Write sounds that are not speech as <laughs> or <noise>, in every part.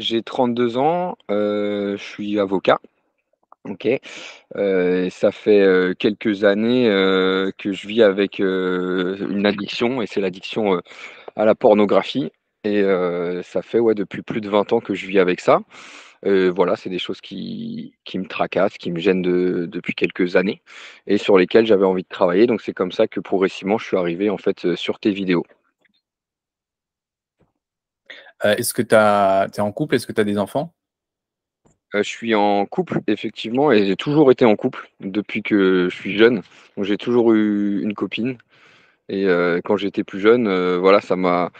J'ai 32 ans, euh, je suis avocat. Ok, euh, ça fait euh, quelques années que je vis avec une addiction et c'est l'addiction à la pornographie. Et ça fait ouais, depuis plus de 20 ans que je vis avec ça. voilà, c'est des choses qui, me tracassent, qui me gênent depuis quelques années et sur lesquelles j'avais envie de travailler. Donc c'est comme ça que progressivement je suis arrivé en fait sur tes vidéos. Euh, est-ce que tu es en couple Est-ce que tu as des enfants euh, Je suis en couple, effectivement, et j'ai toujours été en couple depuis que je suis jeune. J'ai toujours eu une copine. Et euh, quand j'étais plus jeune, voilà, ça m'a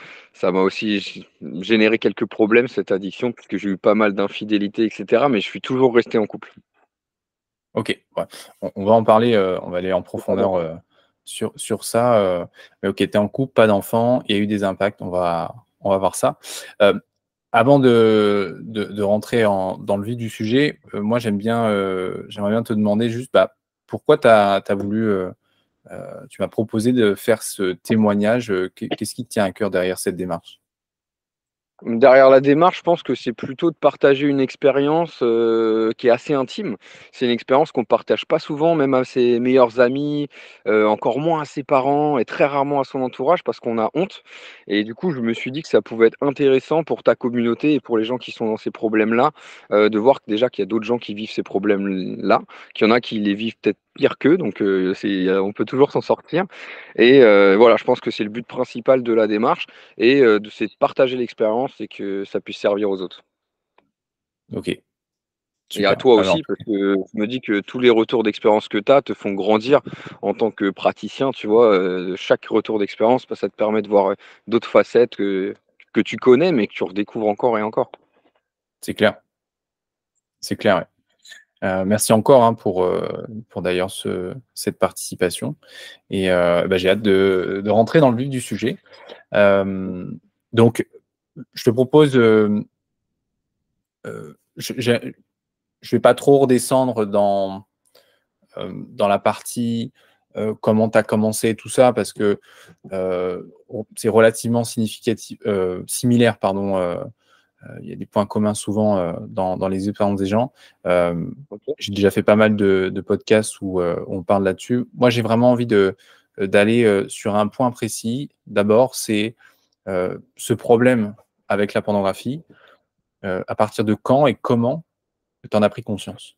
aussi généré quelques problèmes, cette addiction, puisque j'ai eu pas mal d'infidélité, etc. Mais je suis toujours resté en couple. Ok, on, va en parler, on va aller en profondeur sur, sur ça. mais ok, tu es en couple, pas d'enfants il y a eu des impacts, on va, on va voir ça. Euh, avant de, de, rentrer dans le vif du sujet, euh, moi j'aime bien, euh, j'aimerais bien te demander juste bah, pourquoi tu as, voulu, tu m'as proposé de faire ce témoignage. Qu'est-ce qui te tient à cœur derrière cette démarche Derrière la démarche, je pense que c'est plutôt de partager une expérience euh, qui est assez intime. C'est une expérience qu'on ne partage pas souvent, même à ses meilleurs amis, euh, encore moins à ses parents et très rarement à son entourage parce qu'on a honte. Et du coup, je me suis dit que ça pouvait être intéressant pour ta communauté et pour les gens qui sont dans ces problèmes-là, euh, de voir déjà qu'il y a d'autres gens qui vivent ces problèmes-là, qu'il y en a qui les vivent peut-être que, donc euh, c'est euh, on peut toujours s'en sortir. Et euh, voilà, je pense que c'est le but principal de la démarche, et de c'est de partager l'expérience et que ça puisse servir aux autres. Ok. Et à toi aussi, parce que je me dis que tous les retours d'expérience que tu as te font grandir en tant que praticien, tu vois, chaque retour d'expérience, bah, ça te permet de voir d'autres facettes que, que tu connais, mais que tu redécouvres encore et encore. C'est clair. C'est clair. Euh, merci encore hein, pour, euh, pour d'ailleurs cette participation. Et euh, bah, j'ai hâte de, rentrer dans le vif du sujet. donc, je te propose, je ne vais pas trop redescendre dans, dans la partie comment tu as commencé tout ça, parce que c'est relativement significatif, similaire pardon, euh, il y a des points communs souvent euh, dans, les expériences des gens. Euh, j'ai déjà fait pas mal de, de podcasts où on parle là-dessus. Moi, j'ai vraiment envie d'aller sur un point précis. D'abord, c'est ce problème avec la pornographie. à partir de quand et comment tu en as pris conscience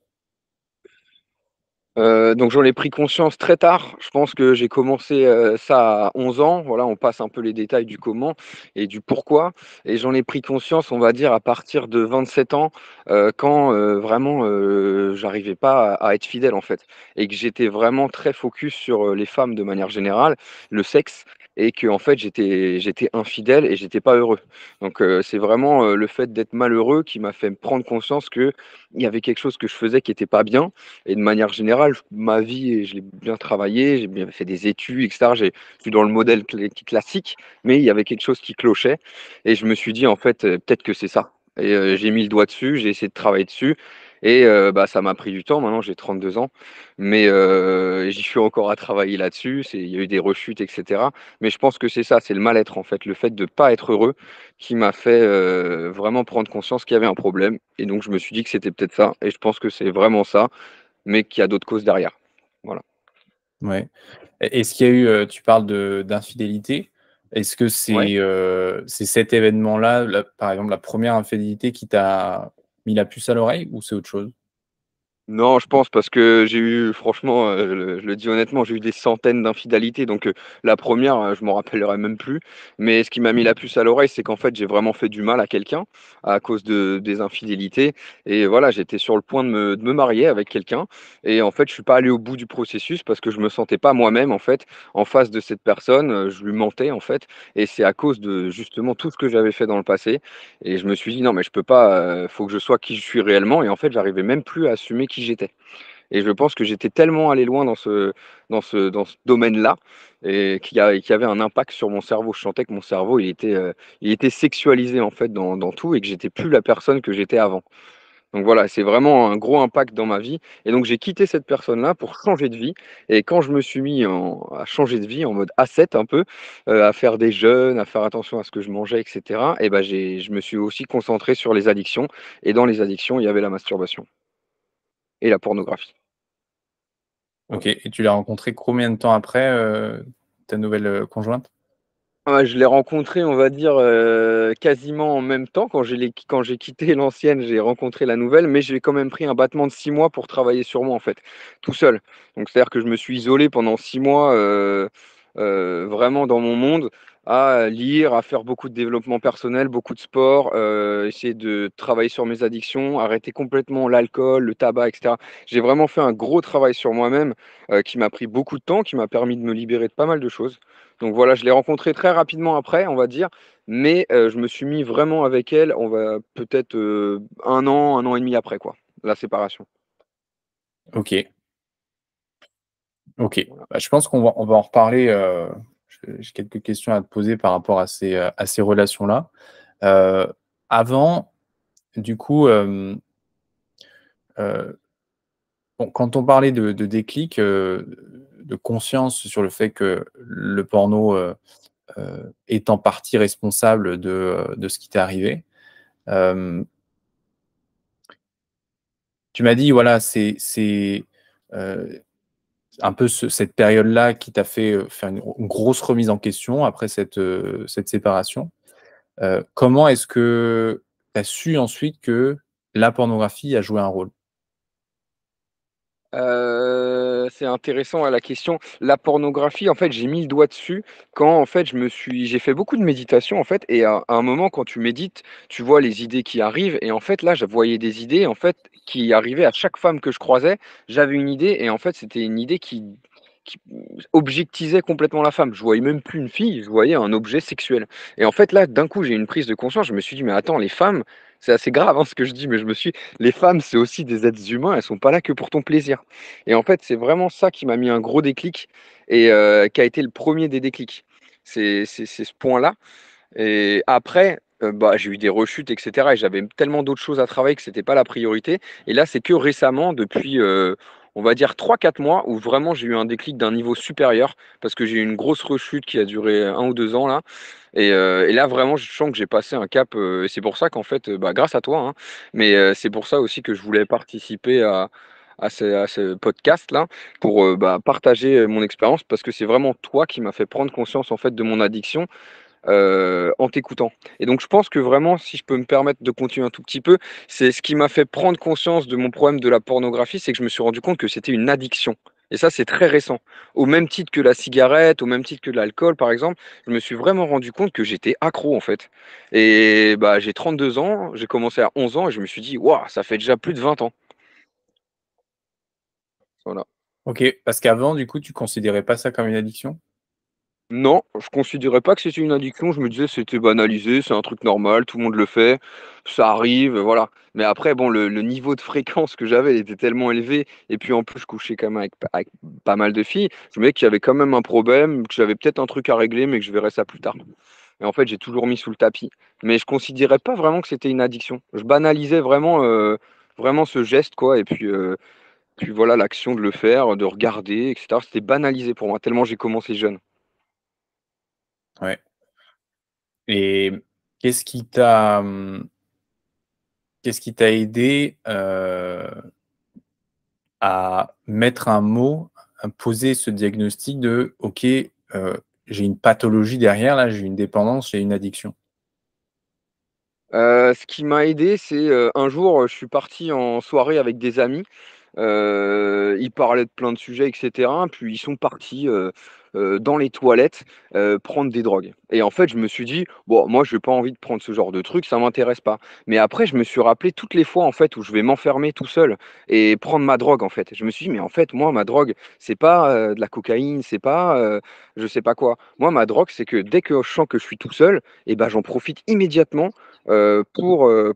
euh, donc j'en ai pris conscience très tard. Je pense que j'ai commencé euh, ça à 11 ans. Voilà, on passe un peu les détails du comment et du pourquoi. Et j'en ai pris conscience, on va dire, à partir de 27 ans, euh, quand vraiment j'arrivais pas à, être fidèle en fait, et que j'étais vraiment très focus sur les femmes de manière générale, le sexe, et que en fait j'étais infidèle et j'étais pas heureux. Donc euh, c'est vraiment euh, le fait d'être malheureux qui m'a fait prendre conscience que il y avait quelque chose que je faisais qui était pas bien. Et de manière générale, ma vie, je l'ai bien travaillé, j'ai bien fait des études, etc. J'ai suis dans le modèle classique, mais il y avait quelque chose qui clochait et je me suis dit en fait euh, peut-être que c'est ça. Et j'ai mis le doigt dessus, j'ai essayé de travailler dessus et euh, bah, ça m'a pris du temps. Maintenant, j'ai 32 ans, mais euh, j'y suis encore à travailler là-dessus. Il y a eu des rechutes, etc. Mais je pense que c'est ça, c'est le mal-être en fait, le fait de ne pas être heureux qui m'a fait euh, vraiment prendre conscience qu'il y avait un problème. Et donc, je me suis dit que c'était peut-être ça. Et je pense que c'est vraiment ça, mais qu'il y a d'autres causes derrière. Voilà. Ouais. E-, est-ce qu'il y a eu, tu parles d'infidélité est-ce que c'est cet événement là, par exemple la première infidélité, qui t'a il la puce à l'oreille ou c'est autre chose non, je pense parce que j'ai eu, franchement, euh, je le dis honnêtement, j'ai eu des centaines d'infidélités. Donc euh, la première, euh, je m'en rappellerai même plus. Mais ce qui m'a mis la puce à l'oreille, c'est qu'en fait, j'ai vraiment fait du mal à quelqu'un à cause de des infidélités. Et voilà, j'étais sur le point de me, marier avec quelqu'un. Et en fait, je suis pas allé au bout du processus parce que je me sentais pas moi-même en fait en face de cette personne. Je lui mentais en fait. Et c'est à cause de justement tout ce que j'avais fait dans le passé. Et je me suis dit non, mais je peux pas. faut que je sois qui je suis réellement. Et en fait, j'arrivais même plus à assumer j'étais. Et je pense que j'étais tellement allé loin dans ce, dans ce, dans ce domaine-là et qu'il y, y, avait un impact sur mon cerveau. Je sentais que mon cerveau, il était, euh, il était sexualisé en fait dans, dans tout et que j'étais plus la personne que j'étais avant. Donc voilà, c'est vraiment un gros impact dans ma vie. Et donc j'ai quitté cette personne-là pour changer de vie. Et quand je me suis mis en, à changer de vie en mode asset un peu, euh, à faire des jeûnes, à faire attention à ce que je mangeais, etc., et eh ben je me suis aussi concentré sur les addictions. Et dans les addictions, il y avait la masturbation et la pornographie. Ok, et tu l'as rencontré combien de temps après euh, ta nouvelle euh, conjointe ah bah, Je l'ai rencontré, on va dire, euh, quasiment en même temps. Quand j'ai, quand j'ai quitté <laughs> l'ancienne, j'ai rencontré la nouvelle, mais j'ai quand même pris un battement de six mois pour travailler sur moi, en fait, tout seul. Donc, c'est-à-dire que je me suis isolé pendant six mois, vraiment dans mon monde à lire, à faire beaucoup de développement personnel, beaucoup de sport, euh, essayer de travailler sur mes addictions, arrêter complètement l'alcool, le tabac, etc. J'ai vraiment fait un gros travail sur moi-même euh, qui m'a pris beaucoup de temps, qui m'a permis de me libérer de pas mal de choses. Donc voilà, je l'ai rencontrée très rapidement après, on va dire, mais euh, je me suis mis vraiment avec elle, on va peut-être un an, un an et demi après, quoi, la séparation. Ok. Ok. Bah, je pense qu'on va, on va en reparler j'ai quelques questions à te poser par rapport à ces, euh, à ces relations-là. Euh, avant, du coup, euh, quand on parlait de, déclic, de conscience sur le fait que le porno est en partie responsable de, de ce qui t'est arrivé, tu m'as dit, voilà, c'est un peu cette période-là qui t'a fait euh, faire une, grosse remise en question après cette, euh, cette séparation. Euh, comment est-ce que tu as su ensuite que la pornographie a joué un rôle euh, c'est intéressant à hein, la question. La pornographie, en fait, j'ai mis le doigt dessus quand, en fait, je me suis, j'ai fait beaucoup de méditation, en fait, et à, un moment, quand tu médites, tu vois les idées qui arrivent, et en fait, là, je voyais des idées, en fait, qui arrivaient à chaque femme que je croisais. J'avais une idée, et en fait, c'était une idée qui, qui objectisait complètement la femme. Je voyais même plus une fille, je voyais un objet sexuel. Et en fait, là, d'un coup, j'ai une prise de conscience. Je me suis dit, mais attends, les femmes, c'est assez grave hein, ce que je dis, mais je me suis. Les femmes, c'est aussi des êtres humains, elles sont pas là que pour ton plaisir. Et en fait, c'est vraiment ça qui m'a mis un gros déclic et euh, qui a été le premier des déclics. C'est ce point-là. Et après, euh, bah, j'ai eu des rechutes, etc. Et j'avais tellement d'autres choses à travailler que c'était pas la priorité. Et là, c'est que récemment, depuis. Euh, on va dire 3-4 mois où vraiment j'ai eu un déclic d'un niveau supérieur parce que j'ai eu une grosse rechute qui a duré un ou deux ans là. Et, euh, là vraiment je sens que j'ai passé un cap euh, et c'est pour ça qu'en fait, euh, bah, grâce à toi, hein, mais c'est pour ça aussi que je voulais participer à, à ce, podcast-là pour bah, partager mon expérience parce que c'est vraiment toi qui m'a fait prendre conscience en fait de mon addiction euh, en t'écoutant. Et donc je pense que vraiment, si je peux me permettre de continuer un tout petit peu, c'est ce qui m'a fait prendre conscience de mon problème de la pornographie, c'est que je me suis rendu compte que c'était une addiction. Et ça, c'est très récent. Au même titre que la cigarette, au même titre que l'alcool, par exemple, je me suis vraiment rendu compte que j'étais accro, en fait. Et bah, j'ai 32 ans, j'ai commencé à 11 ans et je me suis dit, waouh, ça fait déjà plus de 20 ans. Voilà. Ok, parce qu'avant, du coup, tu considérais pas ça comme une addiction non, je considérais pas que c'était une addiction. Je me disais c'était banalisé, c'est un truc normal, tout le monde le fait, ça arrive, voilà. Mais après, bon, le, niveau de fréquence que j'avais, était tellement élevé. Et puis en plus, je couchais quand même avec, pas mal de filles. Je me disais qu'il y avait quand même un problème, que j'avais peut-être un truc à régler, mais que je verrais ça plus tard. Et en fait, j'ai toujours mis sous le tapis. Mais je considérais pas vraiment que c'était une addiction. Je banalisais vraiment, euh, vraiment ce geste, quoi. Et puis. Euh, puis voilà l'action de le faire, de regarder, etc. C'était banalisé pour moi, tellement j'ai commencé jeune. Ouais. Et qu'est-ce qui t'a hum, qu'est-ce qui t'a aidé euh, à mettre un mot, à poser ce diagnostic de OK, euh, j'ai une pathologie derrière, là, j'ai une dépendance, j'ai une addiction euh, ce qui m'a aidé, c'est un jour, je suis parti en soirée avec des amis. ils parlaient de plein de sujets, etc. Puis ils sont partis euh, dans les toilettes euh, prendre des drogues. Et en fait, je me suis dit, bon, moi, je n'ai pas envie de prendre ce genre de truc, ça ne m'intéresse pas. Mais après, je me suis rappelé toutes les fois, en fait, où je vais m'enfermer tout seul et prendre ma drogue, en fait. Je me suis dit, mais en fait, moi, ma drogue, c'est pas euh, de la cocaïne, c'est pas je sais pas quoi. Moi, ma drogue, c'est que dès que je sens que je suis tout seul, et eh ben, j'en profite immédiatement pour,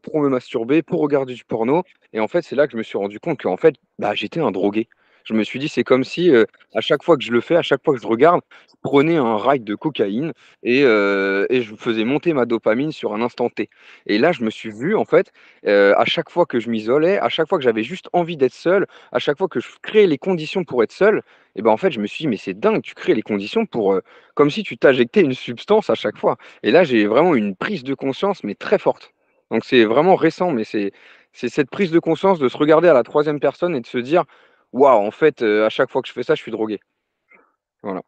pour me masturber, pour regarder du porno. Et en fait, c'est là que je me suis rendu compte que en fait, bah, j'étais un drogué. Je me suis dit, c'est comme si euh, à chaque fois que je le fais, à chaque fois que je regarde, je prenais un rail de cocaïne euh, et, je faisais monter ma dopamine sur un instant T. Et là, je me suis vu, en fait, euh, à chaque fois que je m'isolais, à chaque fois que j'avais juste envie d'être seul, à chaque fois que je créais les conditions pour être seul, et ben en fait, je me suis dit, mais c'est dingue, tu crées les conditions pour. comme si tu t'injectais une substance à chaque fois. Et là, j'ai vraiment une prise de conscience, mais très forte. Donc c'est vraiment récent, mais c'est, c'est cette prise de conscience de se regarder à la troisième personne et de se dire waouh, en fait, euh, à chaque fois que je fais ça, je suis drogué. Voilà.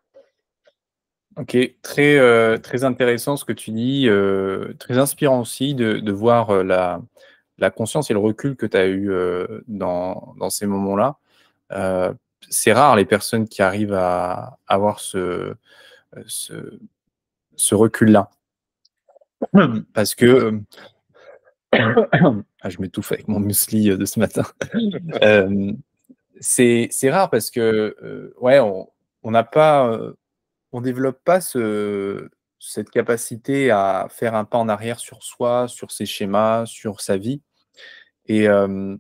Ok, très, euh, très intéressant ce que tu dis, euh, très inspirant aussi de, voir la, la, conscience et le recul que tu as eu dans, ces moments-là. c'est rare les personnes qui arrivent à avoir ce, ce, recul-là. <coughs> Parce que. <coughs> Ah, je m'étouffe avec mon muesli de ce matin. <coughs> c'est rare parce que, euh, ouais, on n'a pas, euh, on développe pas ce, cette capacité à faire un pas en arrière sur soi, sur ses schémas, sur sa vie. Et, euh,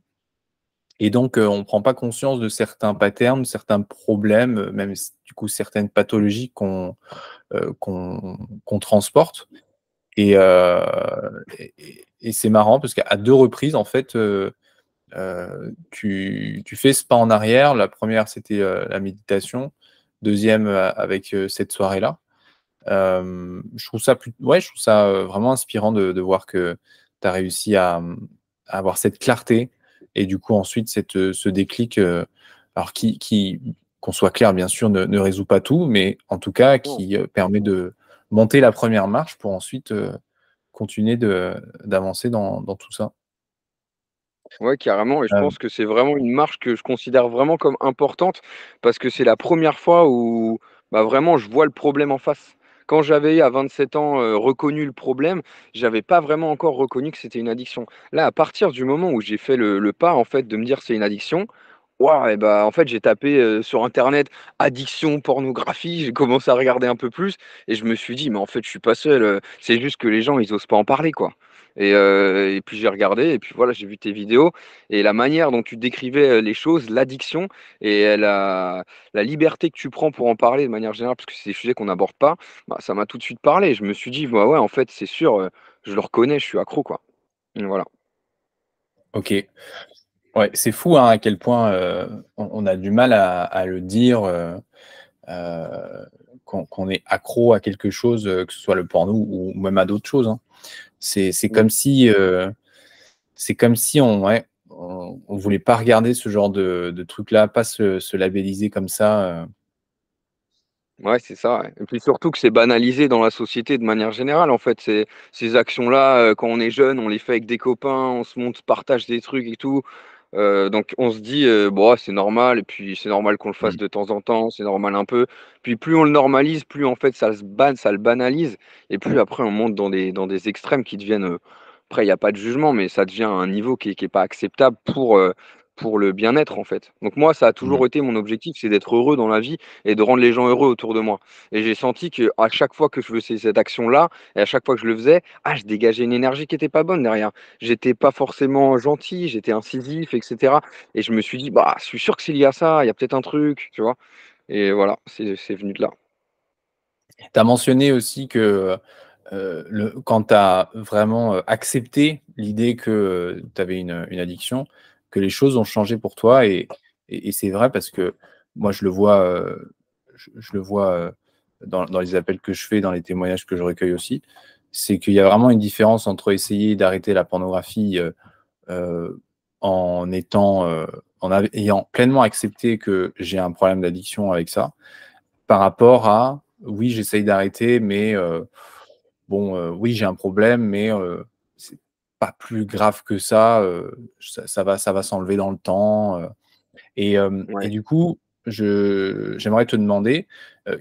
et donc, on ne prend pas conscience de certains patterns, certains problèmes, même du coup certaines pathologies qu'on transporte. Et, et, et c'est marrant parce qu'à deux reprises, en fait, euh, tu, fais ce pas en arrière. La première, c'était euh, la méditation. Deuxième, euh, avec cette soirée-là. je trouve ça, ouais, je trouve ça vraiment inspirant de, voir que tu as réussi à, avoir cette clarté et du coup, ensuite, cette, ce déclic. alors, qui, qu'on soit clair, bien sûr, ne, résout pas tout, mais en tout cas, qui permet de monter la première marche pour ensuite continuer d'avancer dans, tout ça. Oui carrément. Et je euh. pense que c'est vraiment une marche que je considère vraiment comme importante parce que c'est la première fois où bah, vraiment je vois le problème en face. Quand j'avais à 27 ans euh, reconnu le problème, j'avais pas vraiment encore reconnu que c'était une addiction. Là, à partir du moment où j'ai fait le, pas en fait de me dire c'est une addiction, et bah, en fait, j'ai tapé euh, sur internet addiction, pornographie, j'ai commencé à regarder un peu plus et je me suis dit, mais en fait, je suis pas seul, c'est juste que les gens ils osent pas en parler quoi. Euh, et, puis j'ai regardé, et puis voilà, j'ai vu tes vidéos et la manière dont tu décrivais euh, les choses, l'addiction et euh, la, la liberté que tu prends pour en parler de manière générale, parce que c'est des sujets qu'on n'aborde pas, bah, ça m'a tout de suite parlé. Je me suis dit, bah ouais, en fait, c'est sûr, je le reconnais, je suis accro, quoi. voilà. Ok. Ouais, c'est fou hein, à quel point on, a du mal à, le dire. Euh... qu'on est accro à quelque chose, que ce soit le porno ou même à d'autres choses. Hein. C'est comme si, euh, c'est comme si on, ne on, voulait pas regarder ce genre de, de truc-là, pas se, labelliser comme ça. Euh. Ouais, c'est ça. Et puis surtout que c'est banalisé dans la société de manière générale. En fait, ces, ces actions-là, euh, quand on est jeune, on les fait avec des copains, on se monte, partage des trucs et tout. Euh, donc on se dit, euh, bon, c'est normal, et puis c'est normal qu'on le fasse mmh. de temps en temps, c'est normal un peu. Puis plus on le normalise, plus en fait ça se banne, ça le banalise, et plus mmh. après on monte dans des, dans des extrêmes qui deviennent, euh, après il n'y a pas de jugement, mais ça devient un niveau qui n'est pas acceptable pour, pour le bien-être en fait. Donc moi, ça a toujours mmh. été mon objectif, c'est d'être heureux dans la vie et de rendre les gens heureux autour de moi. Et j'ai senti que à chaque fois que je faisais cette action-là et à chaque fois que je le faisais, ah, je dégageais une énergie qui était pas bonne derrière. J'étais pas forcément gentil, j'étais incisif, etc. Et je me suis dit, bah, je suis sûr que s'il y a ça, il y a peut-être un truc, tu vois. Et voilà, c'est venu de là. Tu as mentionné aussi que euh, quand tu as vraiment euh, accepté l'idée que euh, tu avais une, une addiction, que les choses ont changé pour toi. Et, c'est vrai parce que moi, je le vois, euh, je, le vois euh, dans, les appels que je fais, dans les témoignages que je recueille aussi. C'est qu'il y a vraiment une différence entre essayer d'arrêter la pornographie euh, en étant, en ayant pleinement accepté que j'ai un problème d'addiction avec ça, par rapport à oui, j'essaye d'arrêter, mais bon, oui, j'ai un problème, mais pas plus grave que ça, ça, va, ça va s'enlever dans le temps. Et, du coup, j'aimerais te demander,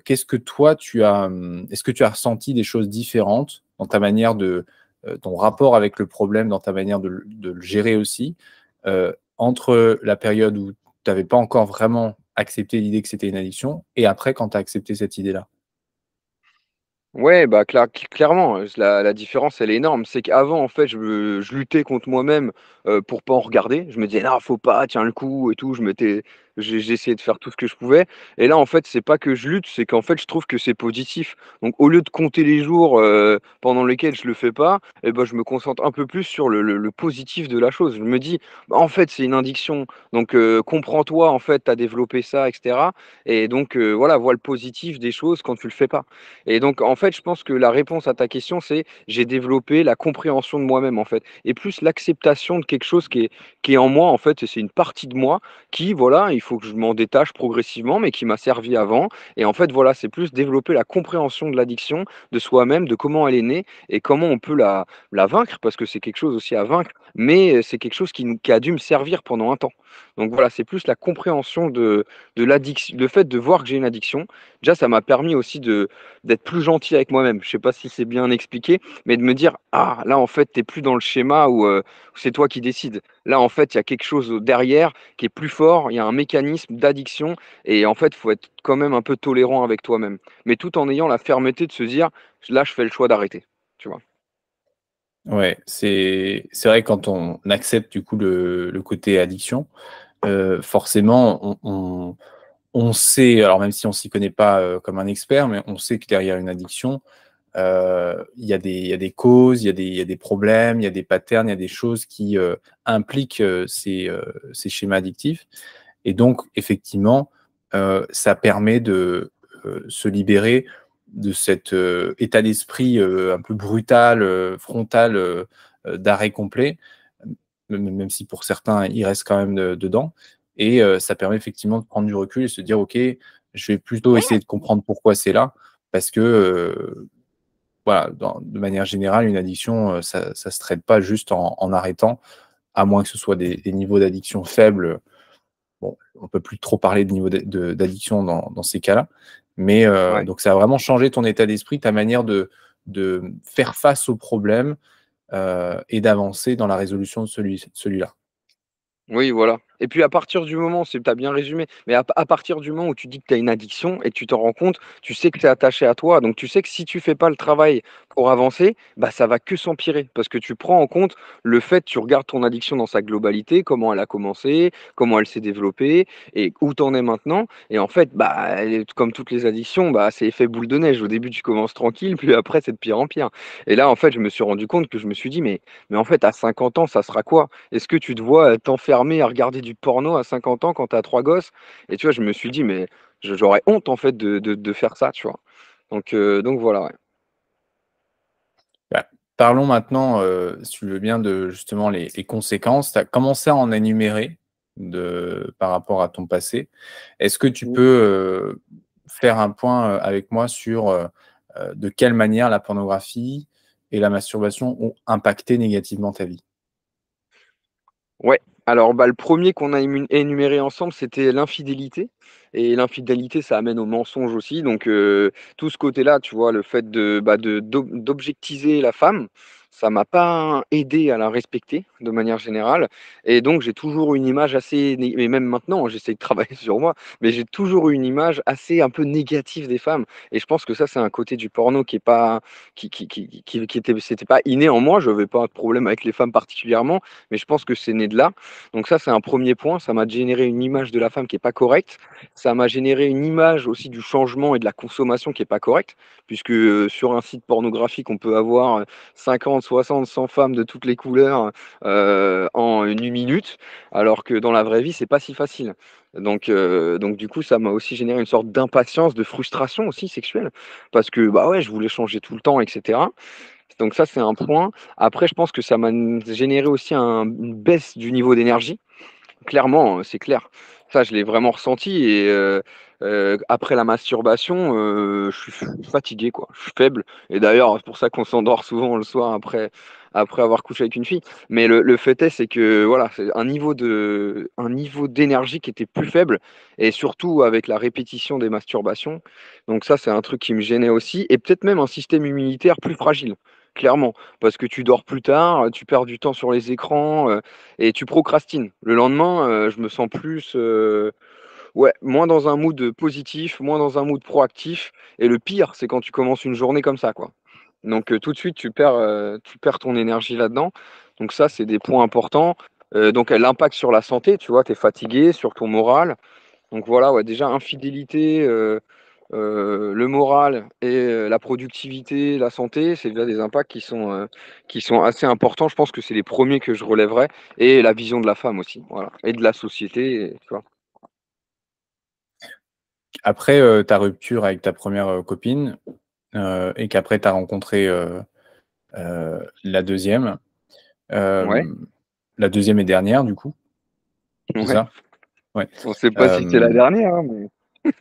qu'est-ce que toi tu as, est-ce que tu as ressenti des choses différentes dans ta manière de ton rapport avec le problème, dans ta manière de, le gérer aussi, entre la période où tu n'avais pas encore vraiment accepté l'idée que c'était une addiction et après quand tu as accepté cette idée-là Ouais, bah clairement, euh, la, différence elle est énorme. C'est qu'avant, en fait, je, luttais contre moi-même euh, pour pas en regarder. Je me disais, non, faut pas, tiens le coup et tout. Je mettais j'ai essayé de faire tout ce que je pouvais. Et là, en fait, c'est pas que je lutte, c'est qu'en fait, je trouve que c'est positif. Donc, au lieu de compter les jours euh, pendant lesquels je le fais pas, et eh ben, je me concentre un peu plus sur le, le, positif de la chose. Je me dis, bah, en fait, c'est une indiction. Donc, euh, comprends-toi, en fait, tu as développé ça, etc. Et donc, euh, voilà, vois le positif des choses quand tu le fais pas. Et donc, en fait, je pense que la réponse à ta question, c'est j'ai développé la compréhension de moi-même, en fait, et plus l'acceptation de quelque chose qui est, qui est en moi, en fait, c'est une partie de moi qui, voilà, il faut faut que je m'en détache progressivement, mais qui m'a servi avant. Et en fait, voilà, c'est plus développer la compréhension de l'addiction, de soi-même, de comment elle est née et comment on peut la, la vaincre, parce que c'est quelque chose aussi à vaincre, mais euh, c'est quelque chose qui, qui a dû me servir pendant un temps. Donc voilà, c'est plus la compréhension de, de l'addiction, le fait de voir que j'ai une addiction. Déjà, ça m'a permis aussi de d'être plus gentil avec moi-même. Je sais pas si c'est bien expliqué, mais de me dire ah là en fait t'es plus dans le schéma euh, où, c'est toi qui décides. Là en fait il y a quelque chose derrière qui est plus fort. Il y a un mécanisme d'addiction et en fait faut être quand même un peu tolérant avec toi-même, mais tout en ayant la fermeté de se dire là je fais le choix d'arrêter. Tu vois. Ouais, c'est vrai quand on accepte du coup le, côté addiction, euh, forcément on, sait, alors même si on s'y connaît pas euh, comme un expert, mais on sait que derrière une addiction, euh, il y, a des causes, il y, a des problèmes, il y a des patterns, il y a des choses qui impliquent ces, ces, schémas addictifs. Et donc effectivement, ça permet de se libérer de cet euh, état d'esprit euh, un peu brutal, euh, frontal d'arrêt complet, même si pour certains, il reste quand même dedans. Et ça permet effectivement de prendre du recul et se dire, OK, je vais plutôt essayer de comprendre pourquoi c'est là, parce que, voilà, de manière générale, une addiction, ça ne se traite pas juste en, arrêtant, à moins que ce soit des, niveaux d'addiction faibles. on ne peut plus trop parler de niveau d'addiction dans ces cas-là, mais euh, donc, ça a vraiment changé ton état d'esprit, ta manière de, de faire face au problème euh, et d'avancer dans la résolution de celui, celui-là. Oui, voilà. Et puis à partir du moment, tu as bien résumé, mais à, partir du moment où tu dis que tu as une addiction et tu t'en rends compte, tu sais que tu es attaché à toi. Donc tu sais que si tu fais pas le travail pour avancer, bah ça va que s'empirer parce que tu prends en compte le fait, tu regardes ton addiction dans sa globalité, comment elle a commencé, comment elle s'est développée et où tu en es maintenant. Et en fait, bah, comme toutes les addictions, bah, c'est effet boule de neige. Au début, tu commences tranquille, puis après, c'est de pire en pire. Et là, en fait, je me suis rendu compte que je me suis dit, mais, mais en fait, à 50 ans, ça sera quoi Est-ce que tu te vois euh, t'enfermer à regarder du porno à 50 ans quand tu t'as trois gosses. Et tu vois, je me suis dit, mais j'aurais honte en fait de, faire ça, tu vois. Donc, euh, donc voilà. Bah, parlons maintenant, euh, si tu veux bien, de justement les, conséquences. Tu as commencé à en énumérer de, par rapport à ton passé. Est-ce que tu mmh. peux euh, faire un point avec moi sur de quelle manière la pornographie et la masturbation ont impacté négativement ta vie Ouais, alors, bah, le premier qu'on a énuméré ensemble, c'était l'infidélité. Et l'infidélité, ça amène au mensonge aussi. Donc, euh, tout ce côté-là, tu vois, le fait de bah, d'objectiser la femme, ça m'a pas aidé à la respecter de manière générale. Et donc, j'ai toujours une image assez, et même maintenant, hein, <laughs> j'essaie de travailler sur moi, mais j'ai toujours eu une image assez un peu négative des femmes. Et je pense que ça, c'est un côté du porno qui est pas, qui, qui, qui, qui était, c'était pas inné en moi. Je n'avais pas de problème avec les femmes particulièrement, mais je pense que c'est né de là. Donc ça, c'est un premier point. Ça m'a généré une image de la femme qui est pas correcte. Ça m'a généré une image aussi du changement et de la consommation qui est pas correcte, puisque euh, sur un site pornographique, on peut avoir 50 euh, 60, 100 femmes de toutes les couleurs euh, en une minute, alors que dans la vraie vie, c'est pas si facile. Donc, euh, donc du coup, ça m'a aussi généré une sorte d'impatience, de frustration aussi sexuelle, parce que bah ouais, je voulais changer tout le temps, etc. Donc ça, c'est un point. Après, je pense que ça m'a généré aussi une baisse du niveau d'énergie. Clairement, hein, c'est clair. Ça, je l'ai vraiment ressenti. Et euh, euh, après la masturbation, euh, je suis fatigué, quoi. Je suis faible. Et d'ailleurs, c'est pour ça qu'on s'endort souvent le soir après, après avoir couché avec une fille. Mais le, le fait est, c'est que voilà, c'est un niveau de, un niveau d'énergie qui était plus faible, et surtout avec la répétition des masturbations. Donc ça, c'est un truc qui me gênait aussi, et peut-être même un système immunitaire plus fragile clairement, parce que tu dors plus tard, tu perds du temps sur les écrans euh, et tu procrastines. Le lendemain, euh, je me sens plus, euh, ouais, moins dans un mood positif, moins dans un mood proactif. Et le pire, c'est quand tu commences une journée comme ça, quoi. Donc tout de suite, tu perds, tu perds ton énergie là-dedans. Donc ça, c'est des points importants. donc l'impact sur la santé, tu vois, tu es fatigué, sur ton moral. Donc voilà, ouais, déjà infidélité euh, le moral et euh, la productivité, la santé, c'est déjà des impacts qui sont, euh, qui sont assez importants. Je pense que c'est les premiers que je relèverai. Et la vision de la femme aussi, voilà. et de la société. Après ta rupture avec ta première copine, et qu'après tu as rencontré la deuxième, la deuxième et dernière du coup, On ne sait pas si c'est la dernière. Hein, mais...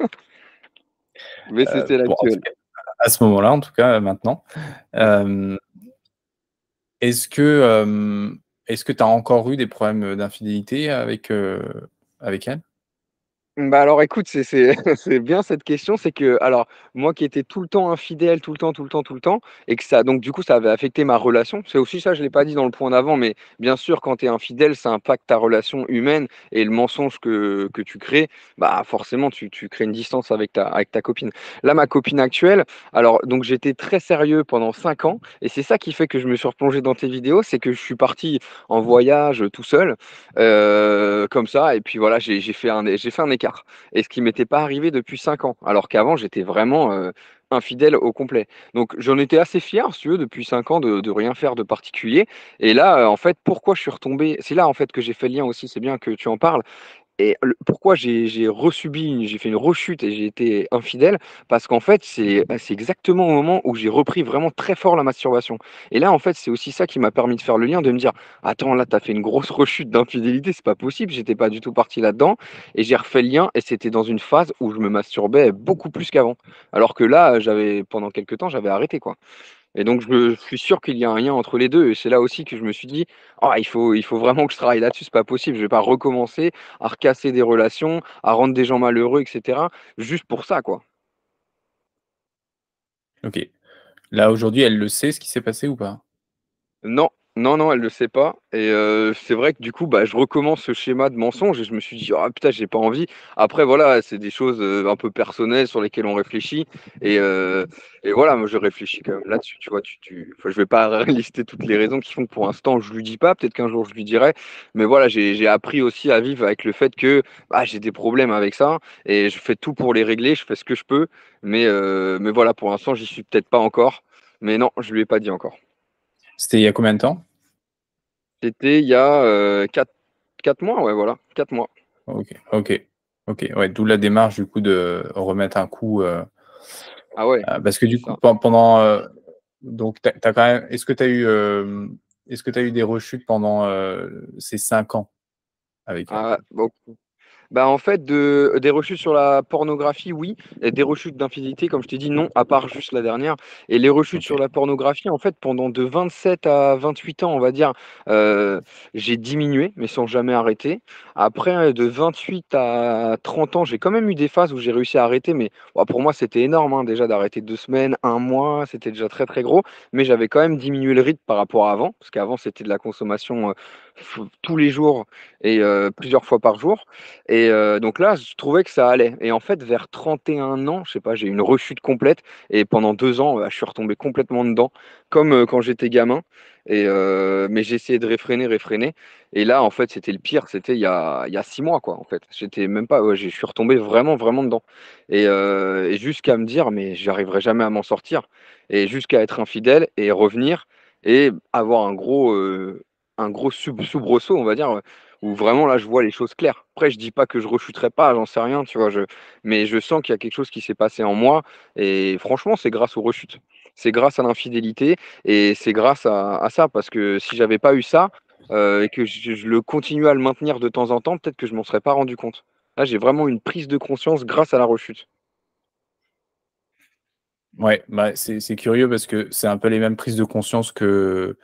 Mais euh, c'était l'actuel. à ce moment-là, en tout cas, euh, maintenant. Euh, est-ce que est-ce que tu as encore eu des problèmes d'infidélité avec, avec elle bah alors écoute, <laughs> c'est bien cette question. C'est que, alors, moi qui étais tout le temps infidèle, tout le temps, tout le temps, tout le temps, et que ça, donc du coup, ça avait affecté ma relation. C'est aussi ça, je l'ai pas dit dans le point d'avant, mais bien sûr, quand tu es infidèle, ça impacte ta relation humaine et le mensonge que, tu crées, bah forcément, tu, crées une distance avec ta, avec ta copine. Là, ma copine actuelle, alors, donc j'étais très sérieux pendant cinq ans, et c'est ça qui fait que je me suis replongé dans tes vidéos, c'est que je suis parti en voyage tout seul, euh, comme ça, et puis voilà, j'ai fait un, j'ai fait un écart. Et ce qui m'était pas arrivé depuis 5 ans, alors qu'avant j'étais vraiment euh, infidèle au complet. Donc j'en étais assez fier, si tu veux, depuis 5 ans de, rien faire de particulier. Et là, euh, en fait, pourquoi je suis retombé C'est là en fait que j'ai fait le lien aussi, c'est bien que tu en parles. Et pourquoi j'ai resubi, j'ai fait une rechute et j'ai été infidèle Parce qu'en fait, mmh. bah, c'est exactement au moment où j'ai repris vraiment très fort la masturbation. Et là, en fait, c'est aussi ça qui m'a permis de faire le lien, de me dire Attends, là, t'as fait une grosse <laughs> rechute d'infidélité, c'est pas possible, j'étais pas du tout parti là-dedans. Et j'ai refait le lien et c'était dans une phase où je me masturbais beaucoup plus qu'avant. Alors que là, j'avais pendant quelques temps, j'avais arrêté quoi. Et donc, je, suis sûr qu'il y a un lien entre les deux. Et c'est là aussi que je me suis dit, ah, il, faut, il faut vraiment que je travaille là-dessus, c'est pas possible. Je vais pas recommencer à recasser des relations, à rendre des gens malheureux, etc. Juste pour ça, quoi. Ok. Là, aujourd'hui, elle le sait ce qui s'est passé ou pas Non, non, non, elle ne le sait pas. Et euh, c'est vrai que du coup, bah, je recommence ce schéma de mensonge et je me suis dit, ah putain, j'ai pas envie. Après, voilà, c'est des choses euh, un peu personnelles sur lesquelles on réfléchit. Et, euh, et voilà, moi, je réfléchis quand même là-dessus. Tu vois, tu, tu... je vais pas <laughs> lister toutes les raisons qui font que pour l'instant, je lui dis pas. Peut-être qu'un jour, je lui dirai. Mais voilà, j'ai appris aussi à vivre avec le fait que bah, j'ai des problèmes avec ça et je fais tout pour les régler. Je fais ce que je peux. Mais, mais voilà, pour l'instant, j'y suis peut-être pas encore. Mais non, je lui ai pas dit encore. C'était il y a combien de temps c'était il y a 4, euh, quatre mois, ouais, voilà, 4 mois. Ok, ok, ok. Ouais, d'où la démarche du coup de remettre un coup. Euh, ah ouais. Ah, parce que du coup, pendant. Euh, donc, t as, quand même. Est-ce que tu as eu. Est-ce que tu as eu des rechutes pendant ces cinq ans avec ah, beaucoup, bah, en fait, de, euh, des rechutes sur la pornographie, oui. Et des rechutes d'infidélité, comme je t'ai dit, non, à part juste la dernière. Et les rechutes sur la pornographie, en fait, pendant de 27 à 28 ans, on va dire, euh, j'ai diminué, mais sans jamais arrêter. Après, euh, de 28 à 30 ans, j'ai quand même eu des phases où j'ai réussi à arrêter, mais pour moi, c'était énorme hein, déjà d'arrêter deux semaines, un mois, c'était déjà très très gros. Mais j'avais quand même diminué le rythme par rapport à avant, parce qu'avant, c'était de la consommation tous les jours et plusieurs fois par jour. Et et euh, donc là, je trouvais que ça allait. Et en fait, vers 31 ans, je sais pas, j'ai une rechute complète. Et pendant deux ans, bah, je suis retombé complètement dedans, comme euh, quand j'étais gamin. Et euh, mais j'ai essayé de réfréner, réfréner. Et là, en fait, c'était le pire. C'était il y a, six mois, quoi. En fait, j'étais même pas. je suis retombé vraiment, vraiment dedans. Et, jusqu'à me dire, mais j'arriverai jamais à m'en sortir. Et jusqu'à être infidèle et revenir et avoir un gros, un gros soubresaut, on va dire où vraiment là je vois les choses claires. Après, je dis pas que je rechuterai pas, j'en sais rien, tu vois, mais je sens qu'il y a quelque chose qui s'est passé en moi et franchement, c'est grâce aux rechutes. C'est grâce à l'infidélité et c'est grâce à, ça parce que si j'avais pas eu ça euh, et que je, le continue à le maintenir de temps en temps, peut-être que je m'en serais pas rendu compte. Là, j'ai vraiment une prise de conscience grâce à la rechute. Ouais, bah, c'est curieux parce que c'est un peu les mêmes prises de conscience que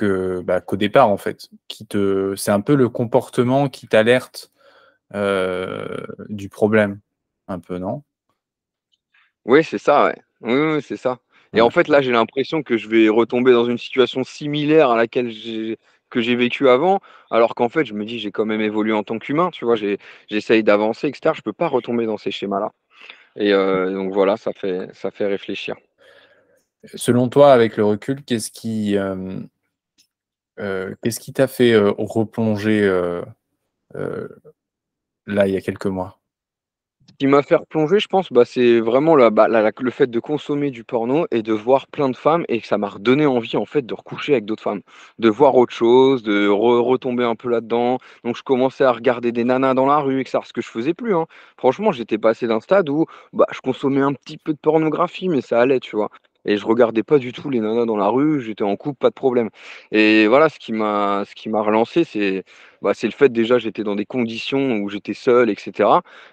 bah, qu'au départ en fait. c'est un peu le comportement qui t'alerte euh, du problème, un peu non Oui, c'est ça. Ouais. Oui, c'est ça. Et en fait, là, j'ai l'impression que je vais retomber dans une situation similaire à laquelle j'ai que j'ai vécu avant, alors qu'en fait, je me dis, j'ai quand même évolué en tant qu'humain, tu vois, j'essaye d'avancer, etc. Je peux pas retomber dans ces schémas-là. Et euh, donc voilà, ça fait, ça fait réfléchir. Selon toi, avec le recul, qu'est-ce qui, euh, euh, qu'est-ce qui t'a fait euh, replonger euh, là, il y a quelques mois ce qui m'a fait replonger, je pense, bah, c'est vraiment bah, le fait de consommer du porno et de voir plein de femmes et ça m'a redonné envie en fait de recoucher avec d'autres femmes, de voir autre chose, de retomber un peu là-dedans. Donc je commençais à regarder des nanas dans la rue, et ça, ce que je faisais plus. Hein. Franchement, j'étais passé d'un stade où bah, je consommais un petit peu de pornographie, mais ça allait, tu vois et je regardais pas du tout les nanas dans la rue, j'étais en coupe, pas de problème. Et voilà, ce qui m'a, ce qui m'a relancé, c'est bah, c'est le fait déjà j'étais dans des conditions où j'étais seul, etc.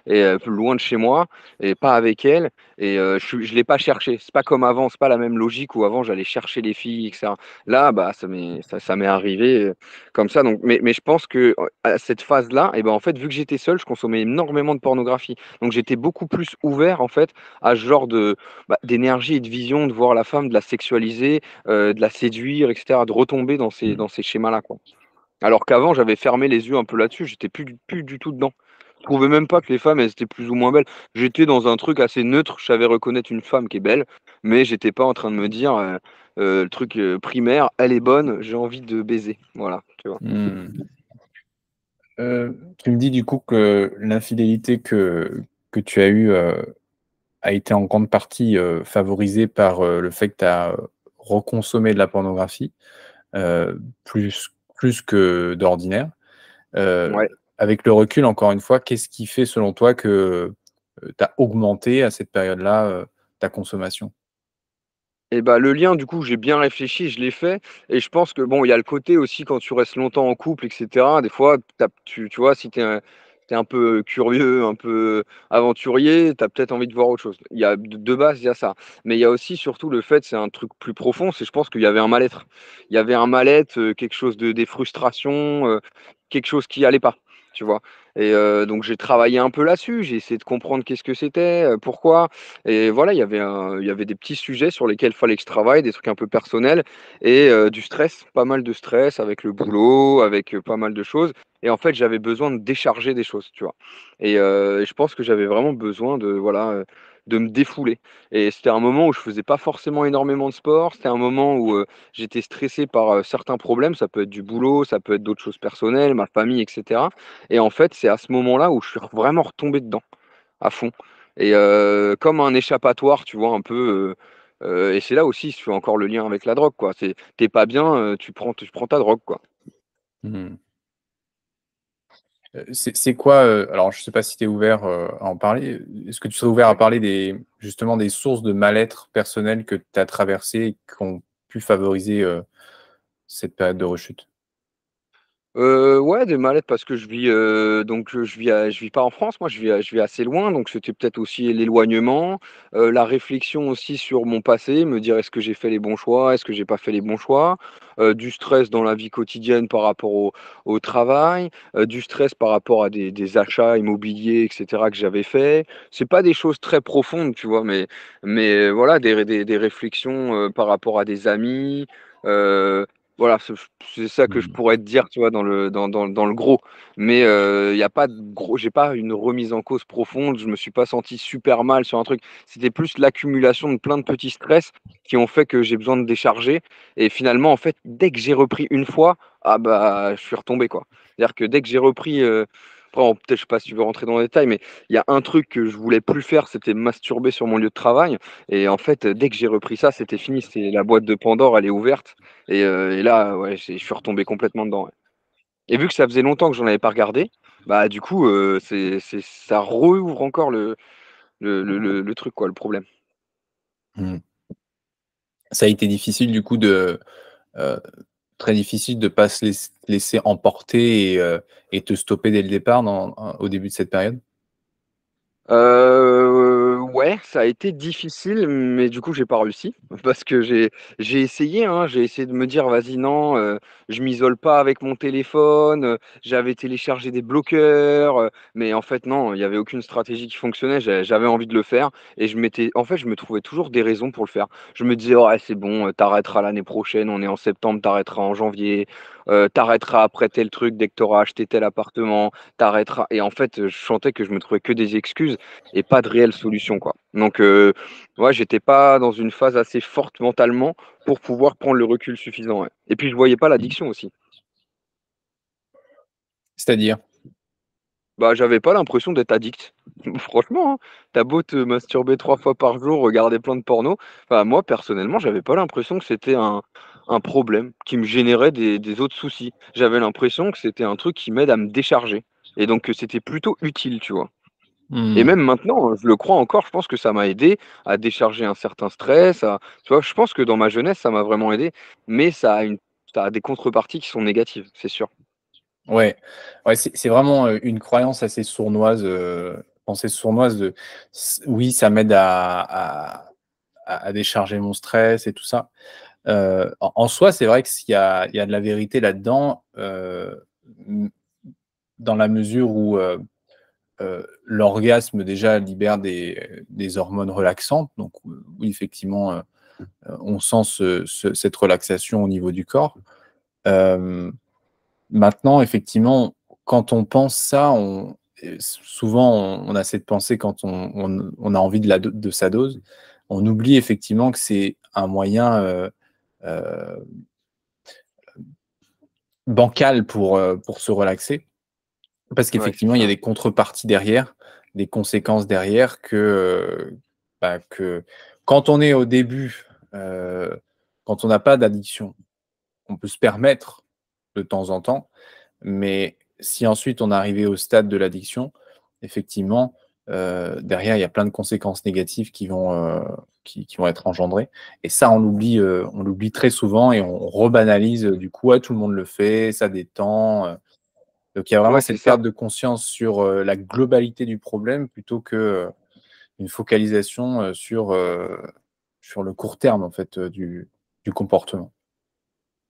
Et euh, loin de chez moi et pas avec elle. Et euh, je ne l'ai pas cherché. C'est pas comme avant, c'est pas la même logique où avant j'allais chercher les filles, etc. Là, bah, ça m'est arrivé euh, comme ça. Donc, mais, je pense que à cette phase-là, et ben en fait, vu que j'étais seul, je consommais énormément de pornographie. Donc j'étais beaucoup plus ouvert en fait à ce genre de bah, d'énergie et de vision de voir la femme, de la sexualiser, de la séduire, etc. De retomber dans ces mmh. dans ces schémas-là, alors qu'avant, j'avais fermé les yeux un peu là-dessus, j'étais plus, plus du tout dedans. Je trouvais même pas que les femmes, étaient plus ou moins belles. J'étais dans un truc assez neutre, je savais reconnaître une femme qui est belle, mais j'étais pas en train de me dire euh, euh, le truc euh, primaire, elle est bonne, j'ai envie de baiser. Voilà, tu vois. Hmm. tu me dis du coup que l'infidélité que, que tu as eue a été en grande partie favorisée par le fait que tu as reconsommé de la pornographie, plus plus que d'ordinaire. Euh, avec le recul, encore une fois, qu'est-ce qui fait selon toi que euh, tu as augmenté à cette période-là euh, ta consommation et eh bah, le lien, du coup, j'ai bien réfléchi, je l'ai fait. Et je pense que, bon, il y a le côté aussi quand tu restes longtemps en couple, etc. Des fois, tu, tu vois, si tu es un peu euh, curieux, un peu euh, aventurier, tu as peut-être envie de voir autre chose. Il y a de base, il y a ça. Mais il y a aussi surtout le fait, c'est un truc plus profond, c'est je pense qu'il y avait un mal-être. Il y avait un mal-être, euh, quelque chose de des frustrations, quelque chose qui allait pas tu vois. Et donc j'ai travaillé un peu là-dessus, j'ai essayé de comprendre qu'est-ce que c'était, pourquoi. Et voilà, il y avait il y avait des petits sujets sur lesquels fallait que je travaille, des trucs un peu personnels et du stress, pas mal de stress avec le boulot, avec pas mal de choses. Et en fait, j'avais besoin de décharger des choses, tu vois. Et, et je pense que j'avais vraiment besoin de voilà de me défouler. Et c'était un moment où je faisais pas forcément énormément de sport, c'était un moment où euh, j'étais stressé par euh, certains problèmes, ça peut être du boulot, ça peut être d'autres choses personnelles, ma famille, etc. Et en fait, c'est à ce moment-là où je suis vraiment retombé dedans, à fond. Et euh, comme un échappatoire, tu vois, un peu... et c'est là aussi, je fais encore le lien avec la drogue, quoi. T'es pas bien, tu prends, tu prends ta drogue, quoi. Mmh. Euh, c'est quoi, euh, alors je ne sais pas si tu es ouvert euh, à en parler, est-ce que tu serais ouvert à parler des, justement des sources de mal-être personnel que tu as traversées et qui ont pu favoriser cette période de rechute euh, ouais, des malades parce que je vis euh, donc je vis je vis pas en France, moi je vis je vis assez loin, donc c'était peut-être aussi l'éloignement, euh, la réflexion aussi sur mon passé, me dire: «Est-ce que j'ai fait les bons choix? Est-ce que j'ai pas fait les bons choix?» euh, du stress dans la vie quotidienne par rapport au au travail, euh, du stress par rapport à des des achats immobiliers etc. que j'avais fait. C'est pas des choses très profondes, tu vois? Mais mais voilà, des des des réflexions, par rapport à des amis, Euh, voilà, c'est ça que je mmh. pourrais te dire, tu vois, dans le, dans, le gros. Mais il euh, n'y a pas de gros, j'ai pas une remise en cause profonde, je me suis pas senti super mal sur un truc. C'était plus l'accumulation de plein de petits stress qui ont fait que j'ai besoin de décharger. Et finalement, en fait, dès que j'ai repris une fois, ah bah, je suis retombé, quoi. C'est-à-dire que dès que j'ai repris. Euh, après, peut-être, je ne sais pas si tu veux rentrer dans les détail, mais il y a un truc que je voulais plus faire, c'était masturber sur mon lieu de travail. Et en fait, dès que j'ai repris ça, c'était fini. C'est la boîte de Pandore, elle est ouverte. Et, euh, là, ouais, je suis retombé complètement dedans. Et vu que ça faisait longtemps que j'en avais pas regardé, bah du coup, euh, c'est, ça rouvre encore le le, truc, quoi, le problème. Mmh. Ça a été difficile du coup de, euh, très difficile de ne pas se laisser emporter et, euh, et, te stopper dès le départ dans, au début de cette période euh, ouais, ça a été difficile, mais du coup, j'ai pas réussi <laughs> parce que j'ai j'ai essayé, hein. j'ai essayé de me dire, vas-y, non, euh, je m'isole pas avec mon téléphone. Euh, j'avais téléchargé des bloqueurs, euh, mais en fait, non, il n'y avait aucune stratégie qui fonctionnait. J'avais envie de le faire et je m'étais, en fait, je me trouvais toujours des raisons pour le faire. Je me disais, ouais, c'est bon, t'arrêteras l'année prochaine, on est en septembre, t'arrêteras en janvier t'arrêteras après tel truc dès que t'auras acheté tel appartement, t'arrêteras. Et en fait, je sentais que je me trouvais que des excuses et pas de réelle solution, quoi. Donc, moi ouais, j'étais pas dans une phase assez forte mentalement pour pouvoir prendre le recul suffisant. Et puis, je voyais pas mmh. l'addiction aussi. C'est-à-dire bah, j'avais pas l'impression d'être addict. <laughs> Franchement, hein. t'as beau te masturber trois fois par jour, regarder plein de porno. Enfin, moi, personnellement, j'avais pas l'impression que c'était un, un problème qui me générait des, autres soucis. J'avais l'impression que c'était un truc qui m'aide à me décharger. Et donc que c'était plutôt utile, tu vois. Hmm. Et même maintenant, je le crois encore, je pense que ça m'a aidé à décharger un certain stress. tu vois, je pense que dans ma jeunesse, ça m'a vraiment aidé, mais ça a, une, des contreparties qui sont négatives, c'est sûr. Ouais, ouais c'est vraiment euh, une croyance assez sournoise, pensée euh, sournoise de oui, ça m'aide à, à, décharger mon stress et tout ça. Euh, en, soi, c'est vrai qu'il y, y, a de la vérité là-dedans, euh, dans la mesure où euh, l'orgasme déjà libère des, hormones relaxantes, donc effectivement, on sent cette relaxation au niveau du corps. maintenant, effectivement, quand on pense ça, on, souvent on, a cette pensée quand on, a envie de, la, de, sa dose, on oublie effectivement que c'est un moyen euh, bancal pour, euh, pour se relaxer. Parce qu'effectivement, il y a des contreparties derrière, des conséquences derrière que, euh, bah, que quand on est au début, quand on n'a pas d'addiction, on peut se permettre de temps en temps. Mais si ensuite on est au stade de l'addiction, effectivement, euh, derrière, il y a plein de conséquences négatives qui vont, euh, qui, vont être engendrées. Et ça, on l'oublie, euh, on l'oublie très souvent et on rebanalise du coup, tout le monde le fait, ça détend. Donc il y a vraiment cette perte de conscience sur la globalité du problème plutôt que une focalisation sur, sur le court terme en fait du comportement.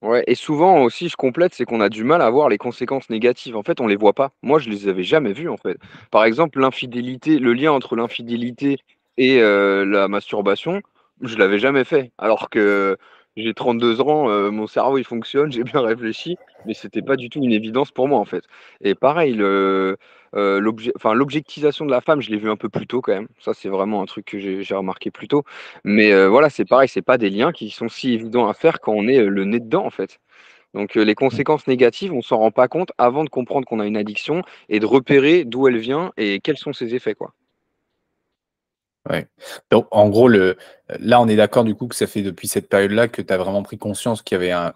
Ouais, et souvent aussi, je complète, c'est qu'on a du mal à voir les conséquences négatives. En fait, on les voit pas. Moi, je les avais jamais vues, en fait. Par exemple, l'infidélité, le lien entre l'infidélité et euh, la masturbation, je l'avais jamais fait. Alors que j'ai 32 ans, euh, mon cerveau il fonctionne, <laughs> j'ai bien réfléchi, mais c'était pas du tout une évidence pour moi en fait. Et pareil, euh, l'objectisation de la femme, je l'ai vu un peu plus tôt quand même. Ça, c'est vraiment un truc que j'ai remarqué plus tôt. Mais euh, voilà, c'est pareil, c'est pas des liens qui sont si évidents à faire quand on est le nez dedans en fait. Donc les conséquences négatives, on s'en rend pas compte avant de comprendre qu'on a une addiction et de repérer d'où elle vient et quels sont ses effets quoi. Ouais. Donc, en gros, le, là, on est d'accord du coup que ça fait depuis cette période-là que tu as vraiment pris conscience qu'il y avait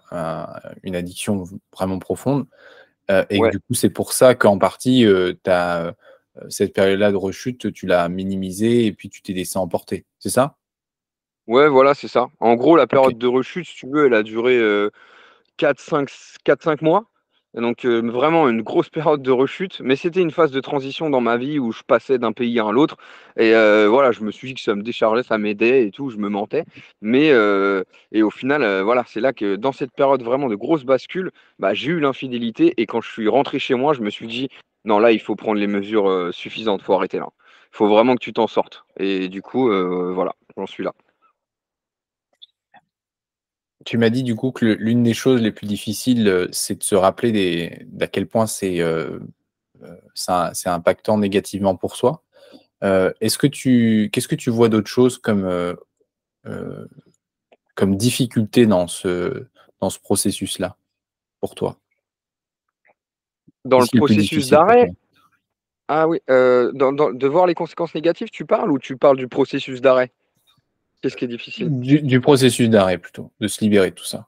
une addiction vraiment profonde. Euh, et du coup, c'est pour ça qu'en partie, euh, euh, cette période-là de rechute, tu l'as minimisée et puis tu t'es laissé emporter. C'est ça Ouais, voilà, c'est ça. En gros, la période de rechute, si tu veux, elle a duré 4-5 mois. Donc euh, vraiment une grosse période de rechute, mais c'était une phase de transition dans ma vie où je passais d'un pays à l'autre. Et euh, voilà, je me suis dit que ça me déchargeait, ça m'aidait et tout, je me mentais. Mais euh, et au final, voilà, c'est là que dans cette période vraiment de grosse bascule, bah, j'ai eu l'infidélité. Et quand je suis rentré chez moi, je me suis dit, non là, il faut prendre les mesures suffisantes, faut arrêter là. Il faut vraiment que tu t'en sortes. Et du coup, voilà, j'en suis là tu m'as dit du coup que l'une des choses les plus difficiles, euh, c'est de se rappeler d'à quel point euh, euh, c'est, impactant négativement pour soi. que tu, qu'est-ce que tu vois d'autre chose comme, comme difficulté dans ce, dans ce processus-là pour toi Dans le processus d'arrêt Ah oui, de voir les conséquences négatives, tu parles ou tu parles du processus d'arrêt Qu'est-ce qui est difficile du, processus d'arrêt plutôt, de se libérer de tout ça.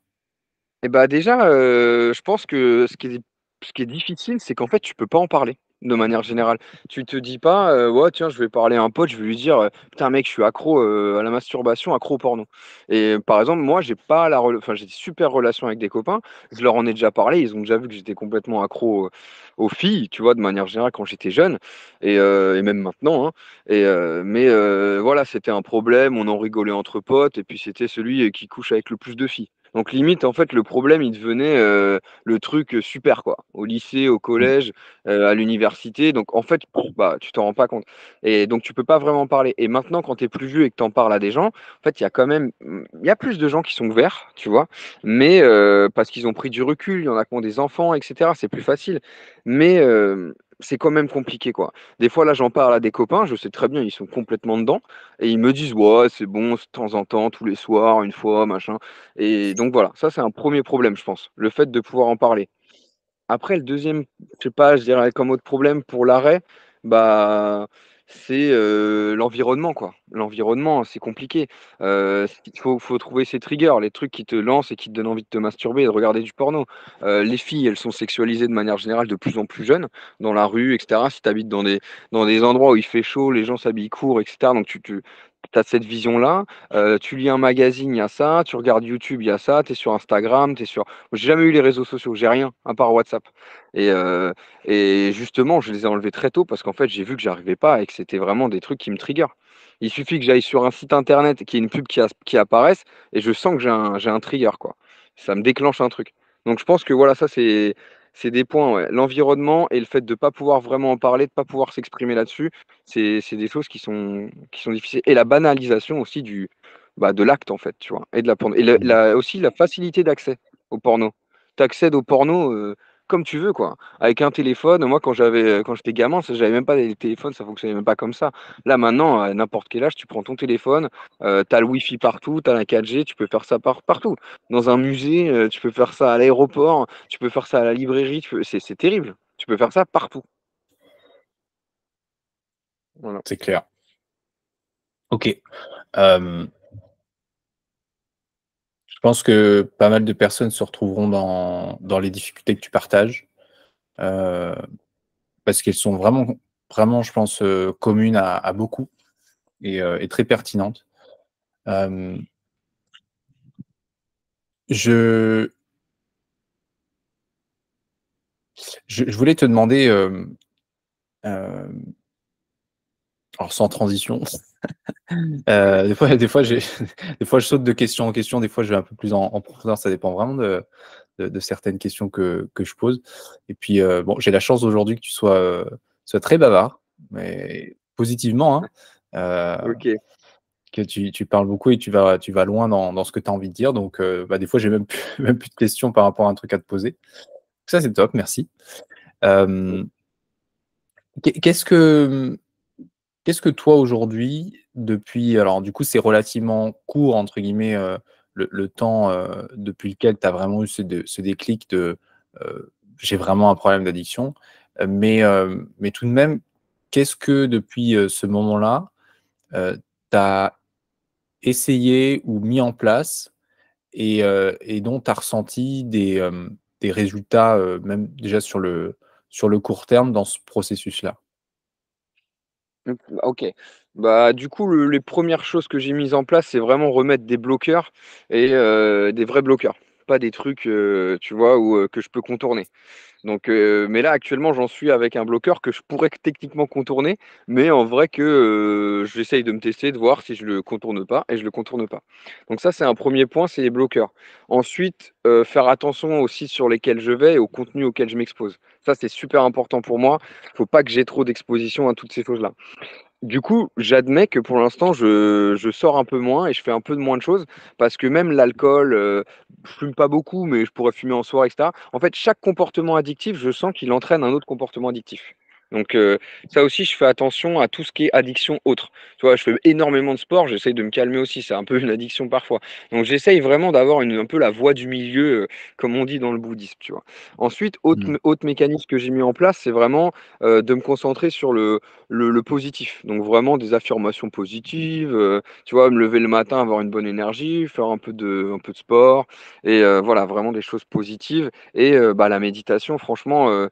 et eh bah déjà, euh, je pense que ce qui est, ce qui est difficile, c'est qu'en fait, tu peux pas en parler de manière générale. Tu te dis pas, euh, ouais, tiens, je vais parler à un pote, je vais lui dire, euh, putain, mec, je suis accro euh, à la masturbation, accro au porno. Et par exemple, moi, j'ai pas la, enfin, j'ai des super relations avec des copains. Je leur en ai déjà parlé, ils ont déjà vu que j'étais complètement accro aux filles, tu vois, de manière générale quand j'étais jeune et, même maintenant. Hein. Et mais voilà, c'était un problème, on en rigolait entre potes, et puis c'était celui qui couche avec le plus de filles. Donc limite, en fait, le problème, il devenait euh, le truc super, quoi. Au lycée, au mmh. collège, euh, à l'université. Donc en fait, bah, tu t'en rends pas compte. Et donc tu peux pas vraiment parler. Et maintenant, quand tu es plus vieux et que tu en parles à des gens, en fait, il y a quand même, mmh, il y a plus de gens qui sont ouverts, tu vois. Mais euh, parce qu'ils ont pris du recul, il y en a qui ont des enfants, etc. C'est plus facile. Mais c'est quand même compliqué quoi. Des fois là j'en parle à des copains, je sais très bien, ils sont complètement dedans et ils me disent ouais c'est bon de temps en temps, tous les soirs, une fois, machin. Et donc voilà, ça c'est un premier problème je pense, le fait de pouvoir en parler. Après le deuxième, je sais pas, je dirais comme autre problème pour l'arrêt, bah c'est l'environnement, quoi. L'environnement, c'est compliqué. il faut, trouver ses triggers, les trucs qui te lancent et qui te donnent envie de te masturber et de regarder du porno. les filles, elles sont sexualisées de manière générale de plus en plus jeunes, dans la rue, etc. Si tu habites dans des, dans des endroits où il fait chaud, les gens s'habillent court, etc. Donc tu, tu tu cette vision-là. Euh, tu lis un magazine, il y a ça. Tu regardes YouTube, il y a ça. Tu es sur Instagram, tu es sur. J'ai jamais eu les réseaux sociaux, j'ai rien, à part WhatsApp. Euh, et, justement, je les ai enlevés très tôt parce qu'en fait, j'ai vu que j'arrivais pas et que c'était vraiment des trucs qui me trigger. Il suffit que j'aille sur un site internet qu'il y ait une pub qui, apparaisse et je sens que j'ai un, un trigger, quoi. Ça me déclenche un truc. Donc je pense que voilà, ça c'est c'est des points, l'environnement et le fait de ne pas pouvoir vraiment en parler, de ne pas pouvoir s'exprimer là-dessus, c'est des choses qui sont, qui sont difficiles. Et la banalisation aussi du, bah, de l'acte, en fait, tu vois, et, de la et aussi la facilité d'accès au porno. Tu accèdes au porno, euh, comme tu veux, quoi. Avec un téléphone, moi, quand j'avais, euh, quand j'étais gamin, ça, j'avais même pas des téléphones, ça fonctionnait même pas comme ça. Là, maintenant, à n'importe quel âge, tu prends ton téléphone, euh, tu as le Wi-Fi partout, tu la 4G, tu peux faire ça partout. Dans un musée, euh, tu peux faire ça à l'aéroport, tu peux faire ça à la librairie, c'est, terrible. Tu peux faire ça partout. C'est clair. Ok. Euh, je pense que pas mal de personnes se retrouveront dans, dans les difficultés que tu partages. Euh, parce qu'elles sont vraiment, vraiment, je pense, euh, communes à, beaucoup et, euh, très pertinentes. Je, je, je, voulais te demander, alors sans transition, <laughs> Euh, des fois, <laughs> des fois, des fois, je saute de question en question. Des fois, je vais un peu plus en, profondeur. Ça dépend vraiment de, certaines questions que, je pose. Et puis, euh, bon, j'ai la chance aujourd'hui que tu sois, euh, très bavard, mais positivement. Hein. ok. Que tu, parles beaucoup et tu vas, tu vas loin dans, ce que tu as envie de dire. Donc, bah, des fois, j'ai même <laughs> même plus de questions par rapport à un truc à te poser. ça, c'est top. Merci. Qu'est-ce que Qu'est-ce que toi aujourd'hui, depuis, alors du coup c'est relativement court entre guillemets euh, le, temps euh, depuis lequel tu as vraiment eu ce, déclic de euh, j'ai vraiment un problème d'addiction, mais, mais tout de même, qu'est-ce que depuis ce moment-là, tu as essayé ou mis en place et, dont tu as ressenti des, des résultats, même déjà sur le, sur le court terme dans ce processus-là Mmh, ok. Bah, du coup, les premières choses que j'ai mises en place, c'est vraiment remettre des bloqueurs et euh, des vrais bloqueurs, pas des trucs, euh, tu vois, où, euh, que je peux contourner. Donc, euh, mais là, actuellement, j'en suis avec un bloqueur que je pourrais techniquement contourner, mais en vrai que euh, j'essaye de me tester, de voir si je le contourne pas, et je le contourne pas. Donc ça, c'est un premier point, c'est les bloqueurs. Ensuite, euh, faire attention aussi sur lesquels je vais et au contenu auquel je m'expose. Ça, c'est super important pour moi. Il ne faut pas que j'ai trop d'exposition à toutes ces choses-là du coup, j'admets que pour l'instant, je, sors un peu moins et je fais un peu de moins de choses parce que même l'alcool, euh, je fume pas beaucoup, mais je pourrais fumer en soirée, etc. En fait, chaque comportement addictif, je sens qu'il entraîne un autre comportement addictif. Donc euh, ça aussi, je fais attention à tout ce qui est addiction autre. Tu vois, je fais énormément de sport, j'essaye de me calmer aussi, c'est un peu une addiction parfois. Donc j'essaye vraiment d'avoir un peu la voie du milieu, euh, comme on dit dans le bouddhisme. Tu vois. Ensuite, autre, mmh. mécanisme que j'ai mis en place, c'est vraiment euh, de me concentrer sur le, le, positif. Donc vraiment des affirmations positives, tu vois, me lever le matin, avoir une bonne énergie, faire un peu de, un peu de sport, et voilà, vraiment des choses positives. Et bah, la méditation, franchement,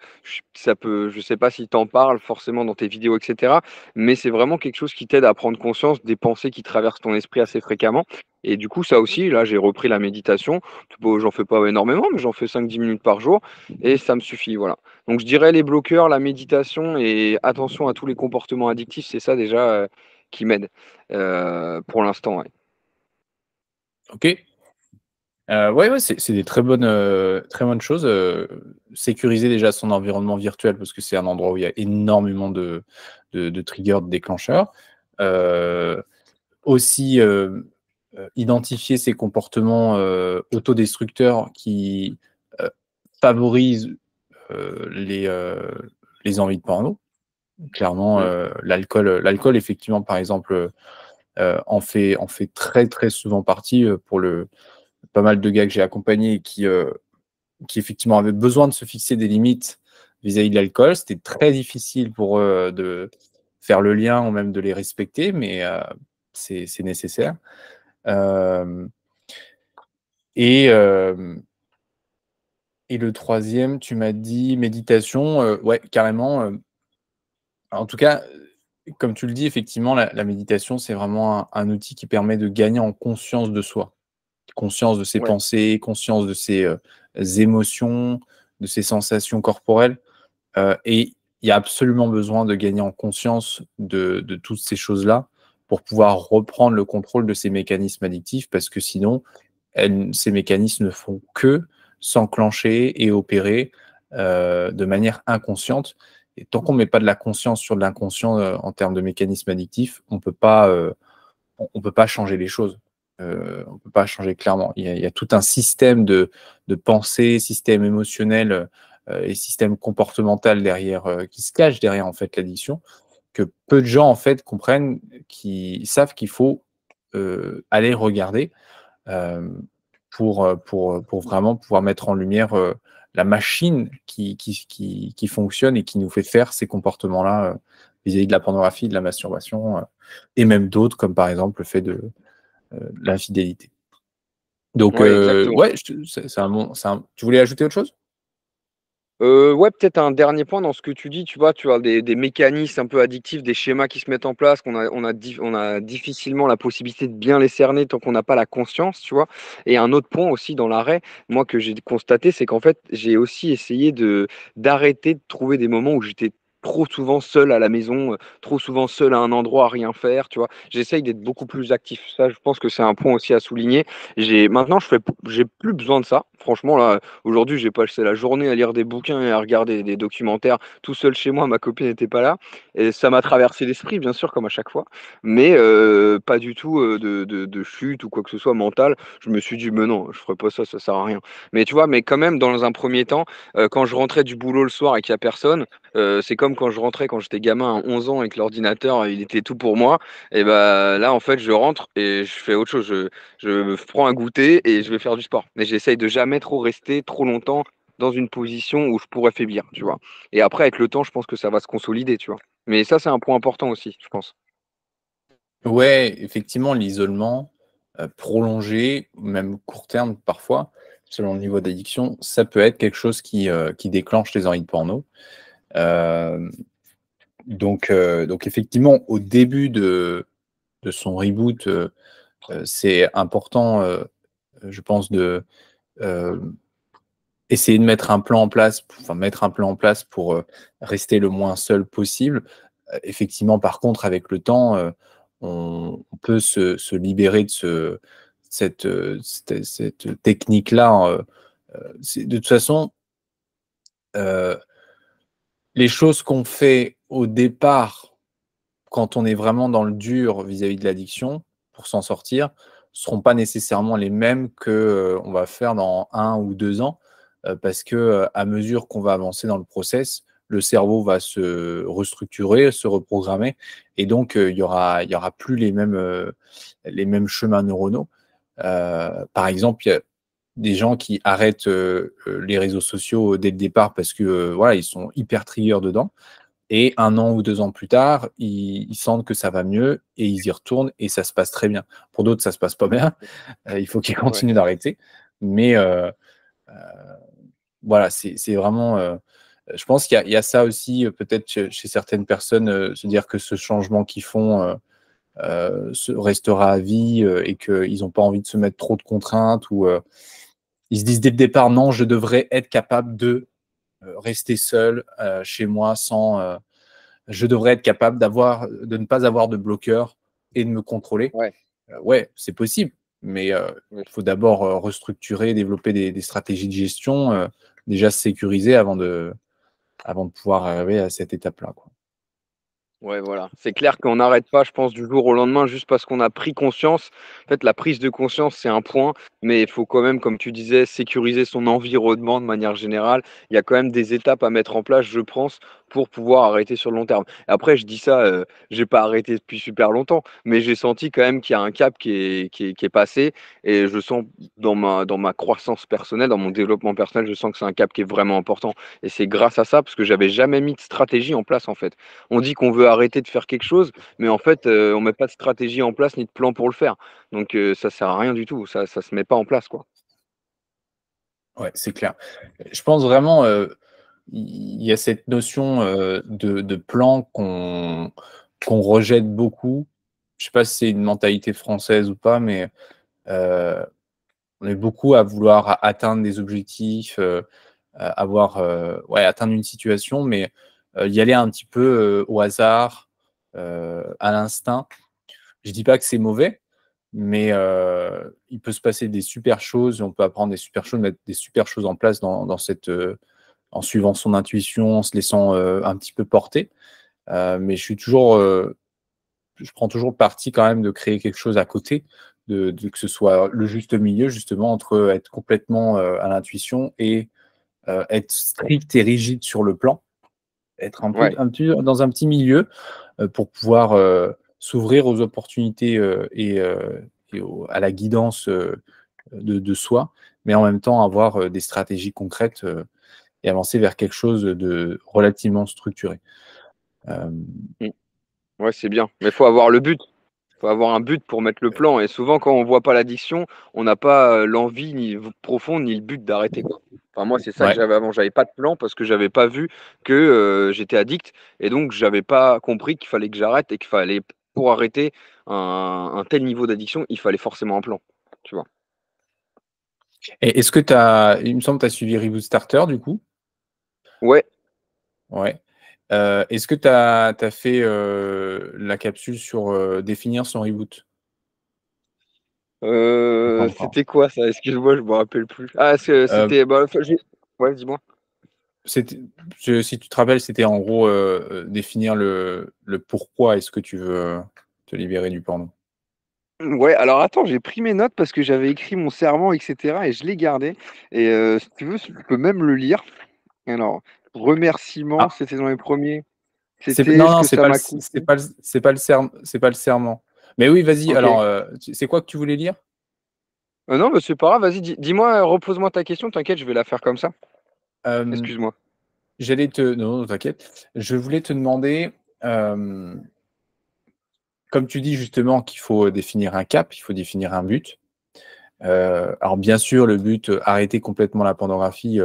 ça peut, je sais pas si tant parle forcément dans tes vidéos, etc. Mais c'est vraiment quelque chose qui t'aide à prendre conscience des pensées qui traversent ton esprit assez fréquemment. Et du coup, ça aussi, là, j'ai repris la méditation. J'en fais pas énormément, mais j'en fais 5-10 minutes par jour et ça me suffit. Voilà. Donc, je dirais les bloqueurs, la méditation et attention à tous les comportements addictifs, c'est ça déjà euh, qui m'aide euh, pour l'instant. Ok, oui, euh, ouais, c'est des très bonnes, euh, très bonnes choses. Euh, sécuriser déjà son environnement virtuel parce que c'est un endroit où il y a énormément de, de, triggers, de déclencheurs. aussi, identifier ces comportements autodestructeurs qui favorisent les, les envies de porno. Clairement, l'alcool, l'alcool, effectivement, par exemple, en, fait, en fait très, très souvent partie pour le pas mal de gars que j'ai accompagnés qui, euh, qui effectivement avaient besoin de se fixer des limites vis-à-vis de l'alcool. C'était très difficile pour eux euh, de faire le lien ou même de les respecter, mais euh, c'est nécessaire. et, et le troisième, tu m'as dit méditation. ouais, carrément. en tout cas, comme tu le dis, effectivement, la, méditation, c'est vraiment un, outil qui permet de gagner en conscience de soi conscience de ses pensées, conscience de ses euh, émotions, de ses sensations corporelles. Euh, et il y a absolument besoin de gagner en conscience de, toutes ces choses-là pour pouvoir reprendre le contrôle de ces mécanismes addictifs, parce que sinon, ces mécanismes ne font que s'enclencher et opérer euh, de manière inconsciente. Et tant qu'on ne met pas de la conscience sur de l'inconscient en termes de mécanismes addictifs, on ne peut pas changer les choses. Euh, on ne peut pas changer clairement. Il y, a, tout un système de, pensée, système émotionnel euh, et système comportemental derrière euh, qui se cache derrière en fait l'addiction que peu de gens en fait comprennent, qui savent qu'il faut aller regarder pour, pour, vraiment pouvoir mettre en lumière la machine qui, qui, qui, fonctionne et qui nous fait faire ces comportements-là vis-à-vis de la pornographie, de la masturbation et même d'autres comme par exemple le fait de la fidélité. Donc, ouais, euh, c'est un bon. Un... Tu voulais ajouter autre chose euh, ouais, peut-être un dernier point dans ce que tu dis, tu vois, tu as des, mécanismes un peu addictifs, des schémas qui se mettent en place, qu'on a, on a, on a difficilement la possibilité de bien les cerner tant qu'on n'a pas la conscience, tu vois. Et un autre point aussi dans l'arrêt, moi que j'ai constaté, c'est qu'en fait, j'ai aussi essayé de d'arrêter de trouver des moments où j'étais trop souvent seul à la maison, euh, trop souvent seul à un endroit à rien faire, tu vois. J'essaye d'être beaucoup plus actif. Ça, je pense que c'est un point aussi à souligner. J'ai maintenant, je fais, j'ai plus besoin de ça. Franchement, là, aujourd'hui, j'ai passé la journée à lire des bouquins et à regarder des documentaires tout seul chez moi. Ma copine n'était pas là, et ça m'a traversé l'esprit, bien sûr, comme à chaque fois, mais euh, pas du tout euh, de, chute ou quoi que ce soit mental. Je me suis dit, mais non, je ferai pas ça, ça sert à rien. Mais tu vois, mais quand même, dans un premier temps, quand je rentrais du boulot le soir et qu'il y a personne, c'est comme quand je rentrais, quand j'étais gamin à 11 ans avec que l'ordinateur, il était tout pour moi, et ben là, en fait, je rentre et je fais autre chose. Je, je prends un goûter et je vais faire du sport. Mais j'essaye de jamais trop rester trop longtemps dans une position où je pourrais faiblir, tu vois. Et après, avec le temps, je pense que ça va se consolider, tu vois. Mais ça, c'est un point important aussi, je pense. Ouais, effectivement, l'isolement euh, prolongé, même court terme parfois, selon le niveau d'addiction, ça peut être quelque chose qui, euh, qui déclenche les envies de porno. Euh, donc, euh, donc, effectivement, au début de, de son reboot, euh, c'est important, je pense, de essayer de mettre un plan en place, enfin mettre un plan en place pour rester le moins seul possible. effectivement, par contre, avec le temps, on, peut se, se libérer de ce, cette, cette, technique-là. de toute façon, euh, les choses qu'on fait au départ, quand on est vraiment dans le dur vis-à-vis de l'addiction, pour s'en sortir, ne seront pas nécessairement les mêmes qu'on euh, va faire dans un ou deux ans, euh, parce que euh, à mesure qu'on va avancer dans le process, le cerveau va se restructurer, se reprogrammer, et donc il y aura, plus les mêmes, les mêmes chemins neuronaux. par exemple, des gens qui arrêtent euh, euh, les réseaux sociaux euh, dès le départ parce que voilà, ils sont hyper trigger dedans. Et un an ou deux ans plus tard, ils, sentent que ça va mieux et ils y retournent et ça se passe très bien. Pour d'autres, ça se passe pas bien. il faut qu'ils continuent d'arrêter. Mais voilà, c'est vraiment. je pense qu'il y, a ça aussi, peut-être chez, certaines personnes, se dire que ce changement qu'ils font restera à vie et qu'ils n'ont pas envie de se mettre trop de contraintes ou ils se disent dès le départ, non, je devrais être capable de euh, rester seul euh, chez moi sans. Euh, je devrais être capable d'avoir, de ne pas avoir de bloqueur et de me contrôler. Ouais, c'est possible, mais il faut d'abord restructurer, développer des, stratégies de gestion, déjà sécuriser avant de, avant de pouvoir arriver à cette étape-là. Quoi. Ouais, voilà. C'est clair qu'on n'arrête pas, je pense, du jour au lendemain, juste parce qu'on a pris conscience. En fait, la prise de conscience, c'est un point, mais il faut quand même, comme tu disais, sécuriser son environnement de manière générale. Il y a quand même des étapes à mettre en place, je pense, pour pouvoir arrêter sur le long terme. Après, je dis ça, je euh, j'ai pas arrêté depuis super longtemps, mais j'ai senti quand même qu'il y a un cap qui est, qui, passé et je sens dans ma, dans ma croissance personnelle, dans mon développement personnel, je sens que c'est un cap qui est vraiment important. Et c'est grâce à ça, parce que j'avais jamais mis de stratégie en place en fait. On dit qu'on veut arrêter de faire quelque chose, mais en fait, euh, on met pas de stratégie en place ni de plan pour le faire. Donc ça euh, ça sert à rien du tout, ça, ça se met pas en place quoi. Ouais, c'est clair. Je pense vraiment, il y a cette notion euh, de, plan qu'on rejette beaucoup. Je ne sais pas si c'est une mentalité française ou pas, mais euh, on est beaucoup à vouloir atteindre des objectifs, euh, avoir, ouais, atteindre une situation, mais y aller un petit peu au hasard, à l'instinct. Je ne dis pas que c'est mauvais, mais il peut se passer des super choses, on peut apprendre des super choses, mettre des super choses en place dans, dans cette en suivant son intuition, en se laissant euh, un petit peu porter. Euh, mais je suis toujours, euh, je prends toujours parti quand même de créer quelque chose à côté, de, que ce soit le juste milieu justement entre être complètement à l'intuition et être strict et rigide sur le plan, être un, peu, dans un petit milieu pour pouvoir s'ouvrir aux opportunités et, à la guidance de, soi, mais en même temps avoir des stratégies concrètes et avancer vers quelque chose de relativement structuré. Euh, mm. Ouais, c'est bien. Mais il faut avoir le but. Il faut avoir un but pour mettre le plan. Et souvent, quand on ne voit pas l'addiction, on n'a pas euh, l'envie ni profonde ni le but d'arrêter. Enfin, moi, c'est ça que j'avais avant. J'avais pas de plan parce que j'avais pas vu que euh, j'étais addict. Et donc, j'avais pas compris qu'il fallait que j'arrête et qu'il fallait, pour arrêter un, tel niveau d'addiction, il fallait forcément un plan. Tu vois. est-ce que tu as, il me semble, tu as suivi Reboot Starter du coup Ouais. Ouais. Euh, est-ce que tu as, fait euh, la capsule sur euh, définir son reboot C'était quoi ça Excuse-moi, je me rappelle plus. Ah, c'était. Bah, ouais, dis-moi. Si tu te rappelles, c'était en gros définir le, pourquoi est-ce que tu veux te libérer du pendant. Ouais, alors attends, j'ai pris mes notes parce que j'avais écrit mon serment, etc. et je l'ai gardé. Et si tu veux, tu peux même le lire. Alors, ah. remerciements, c'était dans les premiers. non, c'est, -ce pas, pas, le, serment, c'est pas le serment. Mais oui, vas-y. Alors, euh, c'est quoi que tu voulais lire euh, Non, mais bah, c'est pas grave. Vas-y, dis-moi, euh, repose-moi ta question. T'inquiète, je vais la faire comme ça. Excuse-moi. J'allais te. Non, non t'inquiète. Je voulais te demander. Comme tu dis justement qu'il faut définir un cap, il faut définir un but. alors bien sûr, le but, arrêter complètement la pornographie,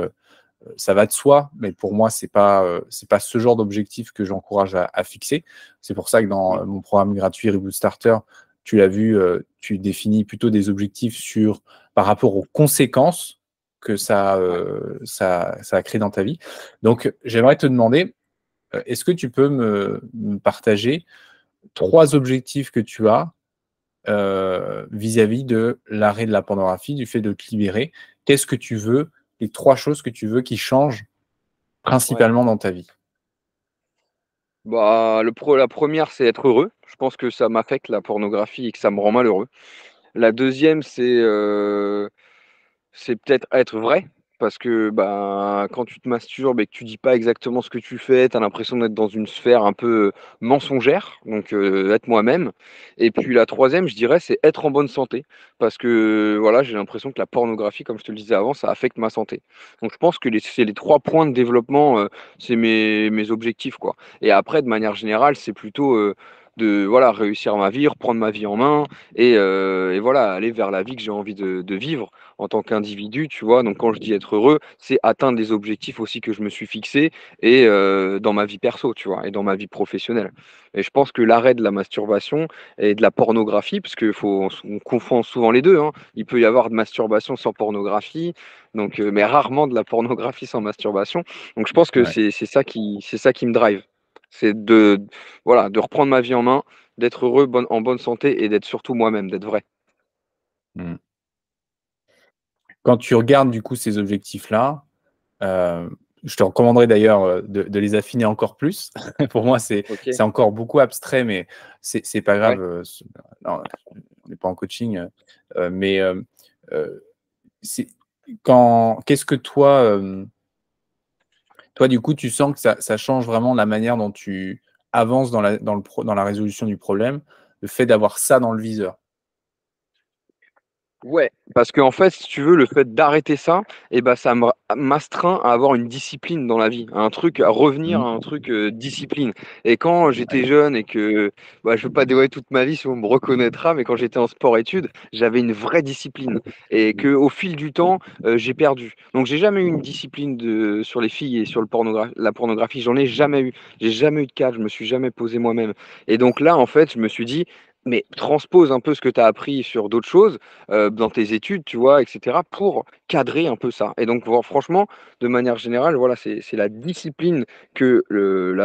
euh, ça va de soi, mais pour moi, ce n'est pas, euh, pas ce genre d'objectif que j'encourage à, fixer. C'est pour ça que dans euh, mon programme gratuit Reboot Starter, tu l'as vu, tu définis plutôt des objectifs sur, par rapport aux conséquences que ça, ça, ça, a créé dans ta vie. Donc, j'aimerais te demander, est-ce que tu peux me, partager trois objectifs que tu as vis-à-vis -vis de l'arrêt de la pornographie, du fait de te libérer Qu'est-ce que tu veux les trois choses que tu veux qui changent principalement dans ta vie bah, le pro, La première, c'est être heureux. Je pense que ça m'affecte la pornographie et que ça me rend malheureux. La deuxième, c'est euh, peut-être être vrai parce que bah, quand tu te masturbes et que tu dis pas exactement ce que tu fais, tu as l'impression d'être dans une sphère un peu mensongère, donc euh, être moi-même. Et puis la troisième, je dirais, c'est être en bonne santé, parce que voilà, j'ai l'impression que la pornographie, comme je te le disais avant, ça affecte ma santé. Donc je pense que c'est les trois points de développement, euh, c'est mes, objectifs. quoi. Et après, de manière générale, c'est plutôt... Euh, de voilà réussir ma vie, reprendre ma vie en main et, euh, voilà aller vers la vie que j'ai envie de, vivre en tant qu'individu, tu vois. Donc quand je dis être heureux, c'est atteindre des objectifs aussi que je me suis fixé et euh, dans ma vie perso, tu vois, et dans ma vie professionnelle. Et je pense que l'arrêt de la masturbation et de la pornographie, parce que faut, confond souvent les deux. Hein, il peut y avoir de masturbation sans pornographie, donc euh, mais rarement de la pornographie sans masturbation. Donc je pense que c'est ça qui c'est ça qui me drive. C'est de, voilà, de reprendre ma vie en main, d'être heureux, en bonne santé et d'être surtout moi-même, d'être vrai. Mmh. Quand tu regardes du coup ces objectifs-là, euh, je te recommanderais d'ailleurs euh, de, les affiner encore plus. <laughs> Pour moi, c'est encore beaucoup abstrait, mais c'est pas grave. Euh, on n'est pas en coaching, mais quand qu'est-ce que toi toi, du coup, tu sens que ça, change vraiment la manière dont tu avances dans le dans la résolution du problème, le fait d'avoir ça dans le viseur. Ouais, parce qu'en en fait, si tu veux, le fait d'arrêter ça, eh ben, ça m'astreint à avoir une discipline dans la vie, un truc, à revenir à un mmh. truc euh, discipline. Et quand j'étais jeune et que, bah, je veux pas dévoiler toute ma vie si on me reconnaîtra, mais quand j'étais en sport-études, j'avais une vraie discipline et mmh. que au fil du temps, mmh. euh, j'ai perdu. Donc j'ai jamais eu une discipline sur les filles et sur le la pornographie, j'en ai jamais eu. J'ai jamais eu de cadre, je me suis jamais posé moi-même. Et donc là, en fait, je me suis dit, mais transpose un peu ce que tu as appris sur d'autres choses euh, dans tes études, tu vois, etc., pour cadrer un peu ça. Et donc, franchement, de manière générale, voilà, c'est la discipline que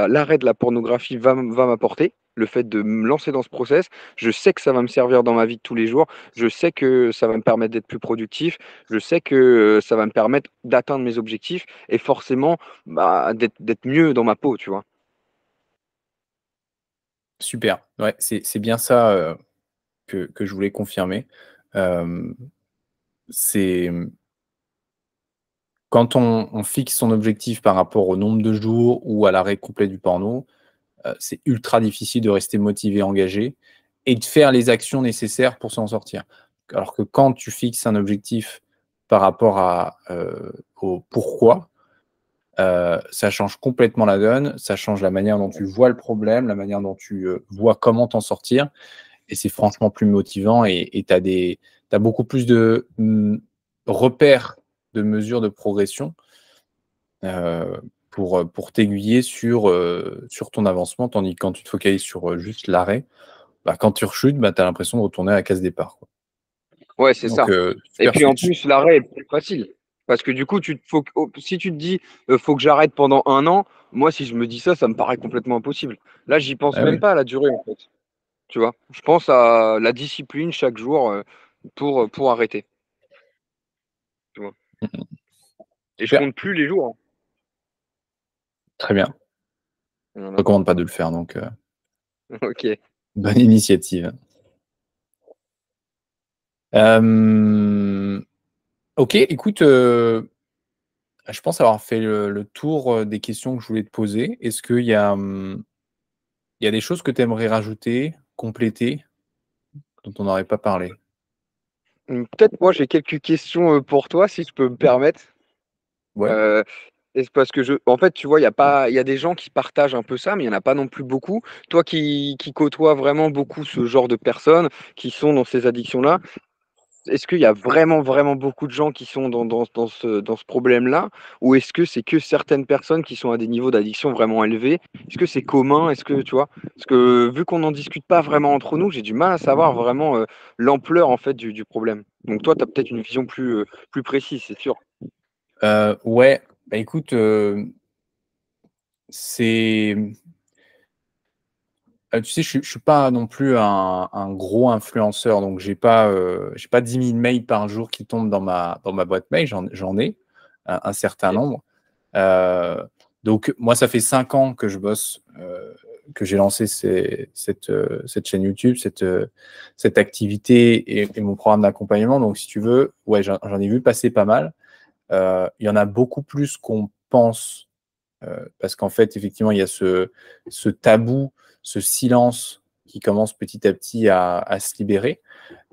l'arrêt de la pornographie va, m'apporter. Le fait de me lancer dans ce process, je sais que ça va me servir dans ma vie de tous les jours. Je sais que ça va me permettre d'être plus productif. Je sais que euh, ça va me permettre d'atteindre mes objectifs et forcément bah, d'être mieux dans ma peau, tu vois. Super. Ouais, c'est bien ça euh, que, je voulais confirmer. Euh, c'est mmh, quand on, fixe son objectif par rapport au nombre de jours ou à l'arrêt complet du porno, euh, c'est ultra difficile de rester motivé, engagé et de faire les actions nécessaires pour s'en sortir. Alors que quand tu fixes un objectif par rapport à, au pourquoi, euh, ça change complètement la donne, ça change la manière dont tu vois le problème, la manière dont tu euh, vois comment t'en sortir. Et c'est franchement plus motivant et tu as, beaucoup plus de mm, repères de mesures de progression euh, pour, t'aiguiller sur, ton avancement, tandis que quand tu te focalises sur juste l'arrêt, bah, quand tu rechutes, bah, tu as l'impression de retourner à la case départ. Ouais, c'est ça. et puis en plus, l'arrêt est plus facile. Parce que du coup, tu faut oh, si tu te dis, euh, faut que j'arrête pendant un an, moi, si je me dis ça, ça me paraît complètement impossible. Là, j'y pense ah même pas à la durée, en fait. Tu vois, je pense à la discipline chaque jour euh, pour, euh, pour arrêter. Tu vois. Et je compte plus les jours. Hein. Très bien. Je ne recommande pas de le faire, donc. <laughs> Ok. Bonne initiative. Ok, écoute, euh, je pense avoir fait le, tour euh, des questions que je voulais te poser. Est-ce qu'il y, a, hum, y des choses que tu aimerais rajouter, compléter, dont on n'aurait pas parlé hum, Peut-être moi j'ai quelques questions euh, pour toi, si je peux me permettre. Ouais. parce que je, en fait, tu vois, il y a pas, il y a des gens qui partagent un peu ça, mais il y en a pas non plus beaucoup. Toi qui, qui côtoies vraiment beaucoup ce genre de personnes qui sont dans ces addictions-là, est-ce qu'il y a vraiment, vraiment beaucoup de gens qui sont dans, dans, ce, problème-là Ou est-ce que c'est que certaines personnes qui sont à des niveaux d'addiction vraiment élevés Est-ce que c'est commun Est-ce que, tu vois Parce que vu qu'on n'en discute pas vraiment entre nous, j'ai du mal à savoir vraiment euh, l'ampleur, en fait, du, problème. Donc, toi, tu as peut-être une vision plus, euh, plus précise, c'est sûr. Euh, ouais, bah écoute, c'est euh, tu sais, je ne suis pas non plus un, gros influenceur, donc je n'ai pas, euh, pas 10 000 mails par jour qui tombent dans ma, dans ma boîte mail, j'en ai un, certain nombre. Euh, donc moi, ça fait 5 ans que je bosse, euh, que j'ai lancé cette, cette chaîne YouTube, cette, cette activité et, mon programme d'accompagnement. Donc si tu veux, ouais, j'en ai vu passer pas mal. Il y en a beaucoup plus qu'on pense, parce qu'en fait, effectivement, il y a ce, ce tabou ce silence qui commence petit à petit à, se libérer.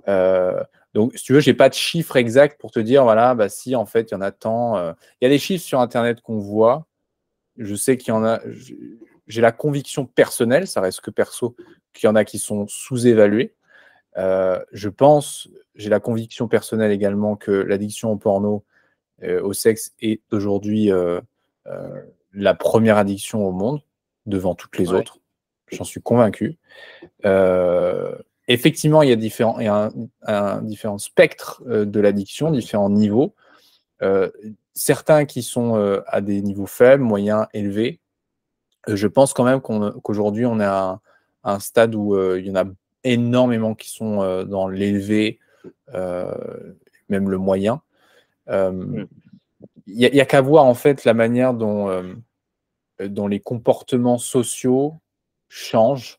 Euh, donc, si tu veux, je n'ai pas de chiffres exacts pour te dire, voilà, bah, si en fait, il y en a tant. Euh. Il y a des chiffres sur Internet qu'on voit. Je sais qu'il y en a. J'ai la conviction personnelle, ça reste que perso, qu'il y en a qui sont sous-évalués. Euh, je pense, j'ai la conviction personnelle également que l'addiction au porno, au sexe, est aujourd'hui la première addiction au monde, devant toutes les autres. J'en suis convaincu. Euh, effectivement, il y a, différents, il y un, différent spectre euh, de l'addiction, différents niveaux. Euh, certains qui sont à des niveaux faibles, moyens, élevés. Je pense quand même qu'aujourd'hui, on, est à un, stade où il y en a énormément qui sont dans l'élevé, même le moyen. Mm. il n'y a, qu'à voir en fait la manière dont, dont les comportements sociaux changent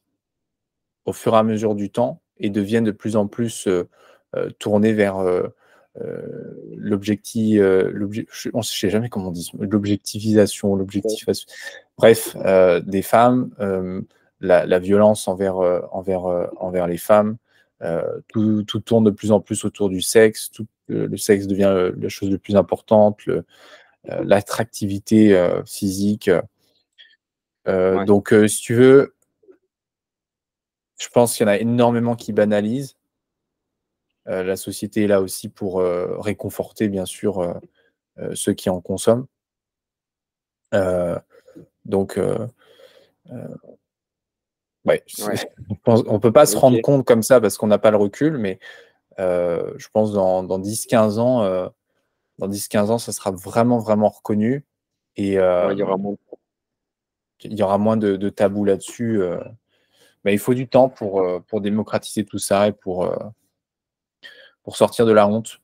au fur et à mesure du temps et deviennent de plus en plus euh, euh vers euh, euh, l'objectif, on ne sait jamais comment on dit, l'objectivisation, l'objectif, bref, des femmes, la, violence envers, envers, envers les femmes, tout, tourne de plus en plus autour du sexe, le sexe devient la chose la plus importante, l'attractivité physique. Donc, si tu veux, je pense qu'il y en a énormément qui banalisent. Euh, la société est là aussi pour euh, réconforter, bien sûr, euh, ceux qui en consomment. donc, <laughs> on, ne peut pas se rendre compte comme ça parce qu'on n'a pas le recul, mais je pense dans, dans 10-15 ans, dans 10-15 ans, ça sera vraiment, vraiment reconnu. Et, il y aura moins, de tabous là-dessus. Bah, il faut du temps pour, euh, pour démocratiser tout ça et pour, euh, pour sortir de la honte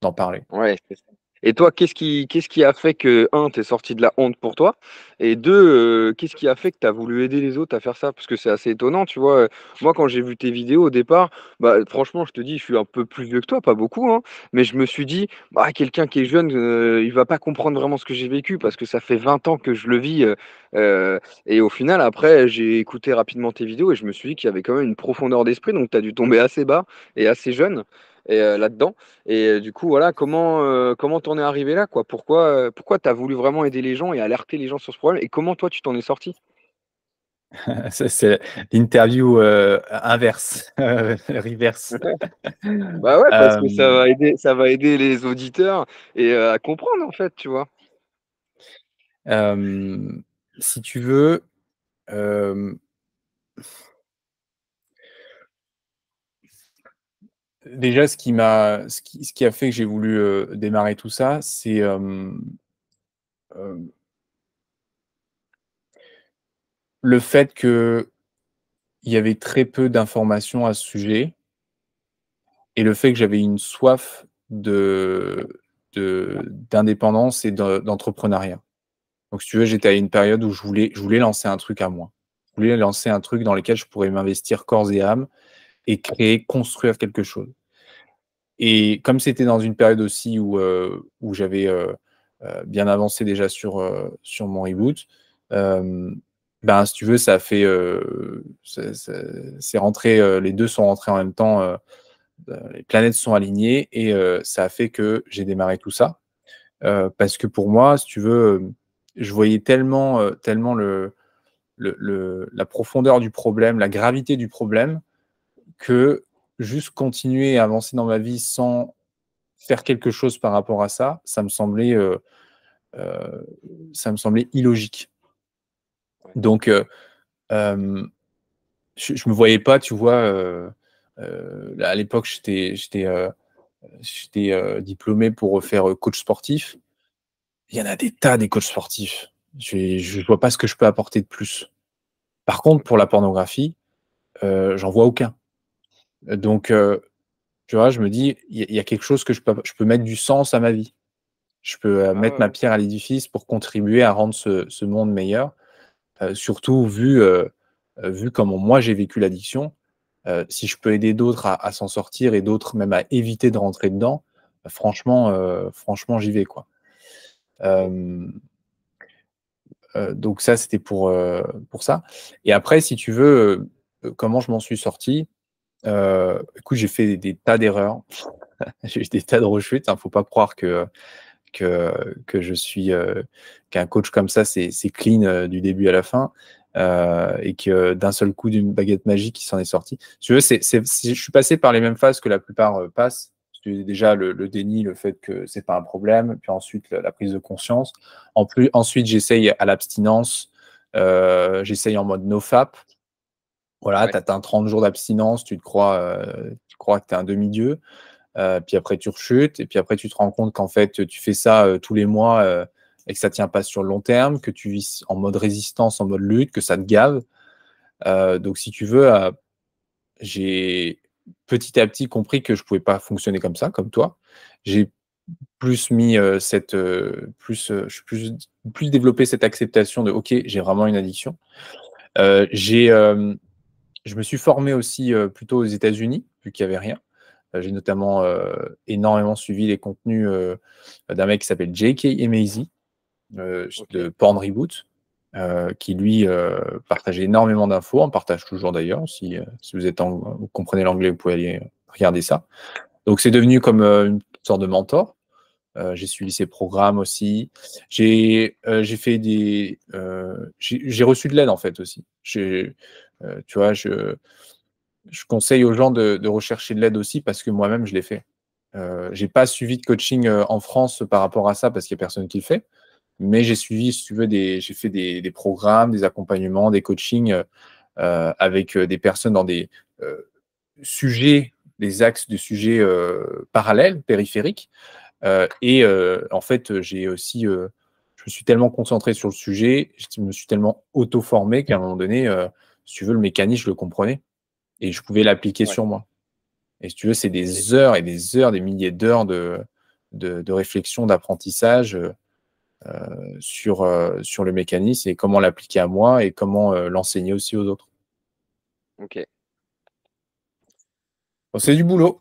d'en parler. Ouais, c'est ça. Et toi, qu'est-ce qui, qu'est-ce qui a fait que, un, tu es sorti de la honte pour toi Et deux, euh, qu'est-ce qui a fait que tu as voulu aider les autres à faire ça Parce que c'est assez étonnant, tu vois. Euh, moi, quand j'ai vu tes vidéos au départ, bah, franchement, je te dis, je suis un peu plus vieux que toi, pas beaucoup, hein, mais je me suis dit, bah, quelqu'un qui est jeune, euh, il va pas comprendre vraiment ce que j'ai vécu parce que ça fait 20 ans que je le vis. et au final, après, j'ai écouté rapidement tes vidéos et je me suis dit qu'il y avait quand même une profondeur d'esprit, donc tu as dû tomber assez bas et assez jeune et euh, là-dedans. Et euh, du coup, voilà, comment euh, comment t'en es arrivé là, quoi Pourquoi pourquoi as voulu vraiment aider les gens et alerter les gens sur ce problème Et comment toi, tu t'en es sorti <laughs> c'est l'interview inverse, <laughs> reverse. <laughs> bah ouais, parce que ça va aider, ça va aider les auditeurs et à comprendre en fait, tu vois. si tu veux, déjà, ce qui, m'a, ce qui, a fait que j'ai voulu euh, démarrer tout ça, c'est. Euh, euh, le fait qu'il y avait très peu d'informations à ce sujet et le fait que j'avais une soif de, de, d'indépendance et d'entrepreneuriat. Donc, si tu veux, j'étais à une période où je voulais, je voulais lancer un truc à moi. Je voulais lancer un truc dans lequel je pourrais m'investir corps et âme, et créer, construire quelque chose. Et comme c'était dans une période aussi où, euh, où j'avais euh, euh, bien avancé déjà sur, sur mon reboot, ben, si tu veux, ça a fait. c'est rentré, les deux sont rentrés en même temps, les planètes sont alignées et ça a fait que j'ai démarré tout ça. parce que pour moi, si tu veux, je voyais tellement, tellement le, la profondeur du problème, la gravité du problème, que juste continuer à avancer dans ma vie sans faire quelque chose par rapport à ça, ça me semblait, euh, euh, ça me semblait illogique. Donc, euh, je ne me voyais pas, tu vois, à l'époque, j'étais diplômé pour faire coach sportif. Il y en a des tas des coachs sportifs. Je ne vois pas ce que je peux apporter de plus. Par contre, pour la pornographie, j'en vois aucun. Donc, euh, tu vois, je me dis, il y, a quelque chose que je peux, je peux mettre du sens à ma vie. Je peux euh, ah mettre ma pierre à l'édifice pour contribuer à rendre ce, monde meilleur. Euh, surtout vu, vu comment moi j'ai vécu l'addiction. si je peux aider d'autres à, s'en sortir et d'autres même à éviter de rentrer dedans, bah, franchement, franchement j'y vais. quoi. donc ça, c'était pour ça. Et après, si tu veux, comment je m'en suis sorti euh, écoute, j'ai fait des tas d'erreurs, <laughs> j'ai eu des tas de rechutes. Il hein. ne faut pas croire que, que, je suis euh, qu'un coach comme ça, c'est clean euh, du début à la fin. Euh, et que d'un seul coup d'une baguette magique il s'en est sorti. tu veux, je suis passé par les mêmes phases que la plupart passent. Déjà le, déni, le fait que c'est pas un problème, puis ensuite la, prise de conscience. En plus, ensuite j'essaye à l'abstinence, j'essaye en mode no fap, voilà, tu atteins 30 jours d'abstinence, tu te crois, euh, tu crois que tu es un demi-dieu, euh, puis après tu rechutes, et puis après tu te rends compte qu'en fait tu fais ça euh, tous les mois et que ça ne tient pas sur le long terme, que tu vis en mode résistance, en mode lutte, que ça te gave. donc si tu veux, j'ai petit à petit compris que je ne pouvais pas fonctionner comme ça, comme toi. J'ai plus mis cette, plus, je suis plus, développé cette acceptation de OK, j'ai vraiment une addiction. j'ai je me suis formé aussi euh, plutôt aux États-Unis, vu qu'il n'y avait rien. Euh, j'ai notamment euh, énormément suivi les contenus d'un mec qui s'appelle J.K. Emazy, de Porn Reboot, qui lui partageait énormément d'infos, on partage toujours d'ailleurs. Si, si, vous, êtes en, comprenez l'anglais, vous pouvez aller regarder ça. Donc c'est devenu comme une sorte de mentor. j'ai suivi ses programmes aussi. J'ai j'ai fait des. j'ai reçu de l'aide en fait aussi. Euh, tu vois, je, je conseille aux gens de, de rechercher de l'aide aussi parce que moi-même, je l'ai fait. Euh, j'ai pas suivi de coaching euh, en France par rapport à ça parce qu'il n'y a personne qui le fait. Mais j'ai suivi, si tu veux, des, j'ai fait des, des, programmes, des accompagnements, des coachings euh, avec des personnes dans des sujets, des axes de sujets parallèles, périphériques. et en fait, j'ai aussi, je me suis tellement concentré sur le sujet, je me suis tellement auto-formé qu'à un moment donné, si tu veux, le mécanisme, je le comprenais et je pouvais l'appliquer sur moi. Et si tu veux, c'est des heures et des heures, des milliers d'heures de, de, réflexion, d'apprentissage euh, euh, sur, euh, sur le mécanisme et comment l'appliquer à moi et comment l'enseigner aussi aux autres. Ok. c'est du boulot.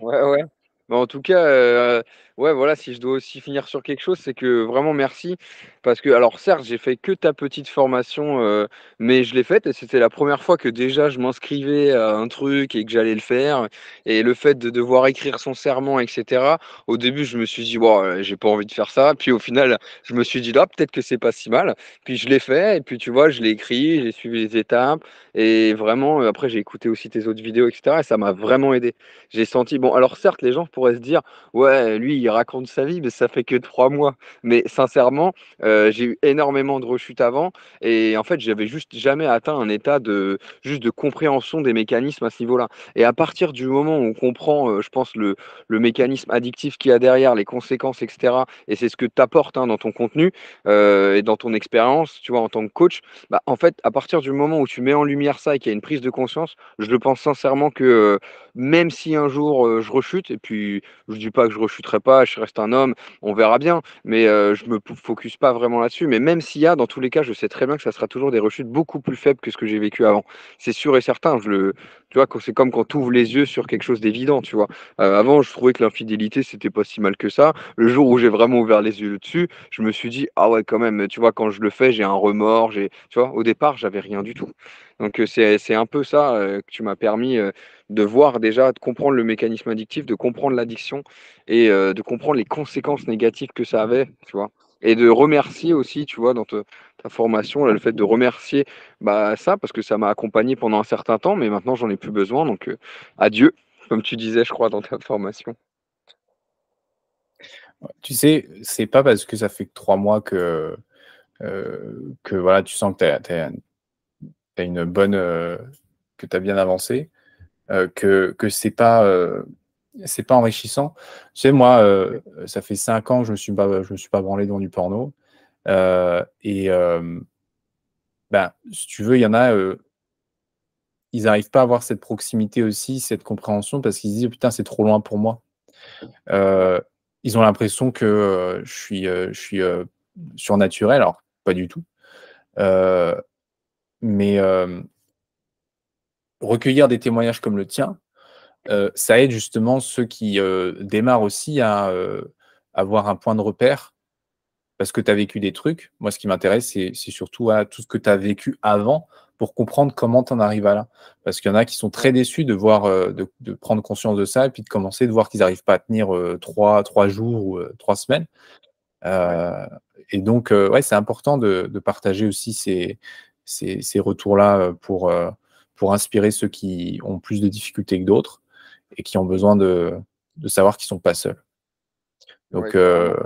ouais, ouais. en tout cas, Ouais, voilà, si je dois aussi finir sur quelque chose, c'est que vraiment merci. Parce que, alors certes, j'ai fait que ta petite formation, euh, mais je l'ai faite et c'était la première fois que déjà je m'inscrivais à un truc et que j'allais le faire. Et le fait de devoir écrire son serment, etc. Au début, je me suis dit, ouais euh, j'ai pas envie de faire ça. Puis au final, je me suis dit, là, ah, peut-être que c'est pas si mal. Puis je l'ai fait et puis tu vois, je l'ai écrit, j'ai suivi les étapes. Et vraiment, euh, après, j'ai écouté aussi tes autres vidéos, etc. Et ça m'a vraiment aidé. J'ai senti, bon, alors certes, les gens pourraient se dire, ouais, lui, il raconte sa vie, mais ça fait que trois mois. Mais sincèrement, euh, j'ai eu énormément de rechutes avant, et en fait, j'avais juste jamais atteint un état de juste de compréhension des mécanismes à ce niveau-là. Et à partir du moment où on comprend, euh, je pense, le, le mécanisme addictif qu'il y a derrière, les conséquences, etc., et c'est ce que tu apportes hein, dans ton contenu euh, et dans ton expérience, tu vois, en tant que coach, bah, en fait, à partir du moment où tu mets en lumière ça et qu'il y a une prise de conscience, je le pense sincèrement que même si un jour je rechute, et puis je dis pas que je rechuterai pas, je reste un homme, on verra bien. Mais euh, je me focus pas vraiment là-dessus. Mais même s'il y a, dans tous les cas, je sais très bien que ça sera toujours des rechutes beaucoup plus faibles que ce que j'ai vécu avant. C'est sûr et certain. Je le, tu vois, c'est comme quand tu ouvres les yeux sur quelque chose d'évident, tu vois. Euh, avant, je trouvais que l'infidélité, c'était pas si mal que ça. Le jour où j'ai vraiment ouvert les yeux dessus, je me suis dit, ah ouais, quand même, tu vois, quand je le fais, j'ai un remords, j'ai, tu vois, au départ, j'avais rien du tout. Donc c'est un peu ça que tu m'as permis de voir déjà, de comprendre le mécanisme addictif, de comprendre l'addiction et de comprendre les conséquences négatives que ça avait, tu vois et de remercier aussi, tu vois, dans ta formation, le fait de remercier bah, ça, parce que ça m'a accompagné pendant un certain temps, mais maintenant, j'en ai plus besoin. Donc, adieu, comme tu disais, je crois, dans ta formation. Tu sais, c'est pas parce que ça fait que trois mois que, que voilà, tu sens que tu as, une bonne. Euh, que tu as bien avancé, euh, que, que c'est pas euh, c'est pas enrichissant. Tu sais, moi, ça fait cinq ans que je me suis, pas, je me suis pas branlé dans du porno. et ben, si tu veux, il y en a, ils n'arrivent pas à avoir cette proximité aussi, cette compréhension, parce qu'ils disent putain, c'est trop loin pour moi. ils ont l'impression que je suis, je suis surnaturel, alors pas du tout. Mais euh, recueillir des témoignages comme le tien, euh, ça aide justement ceux qui euh, démarrent aussi à avoir un point de repère parce que tu as vécu des trucs. Moi, ce qui m'intéresse, c'est surtout tout ce que tu as vécu avant pour comprendre comment tu en arrives à là. Parce qu'il y en a qui sont très déçus de voir, de, prendre conscience de ça et puis de commencer de voir qu'ils n'arrivent pas à tenir trois, trois, jours ou trois semaines. et donc, ouais, c'est important de, partager aussi ces, ces, retours-là euh, pour, euh, pour inspirer ceux qui ont plus de difficultés que d'autres et qui ont besoin de, savoir qu'ils ne sont pas seuls. Donc, euh,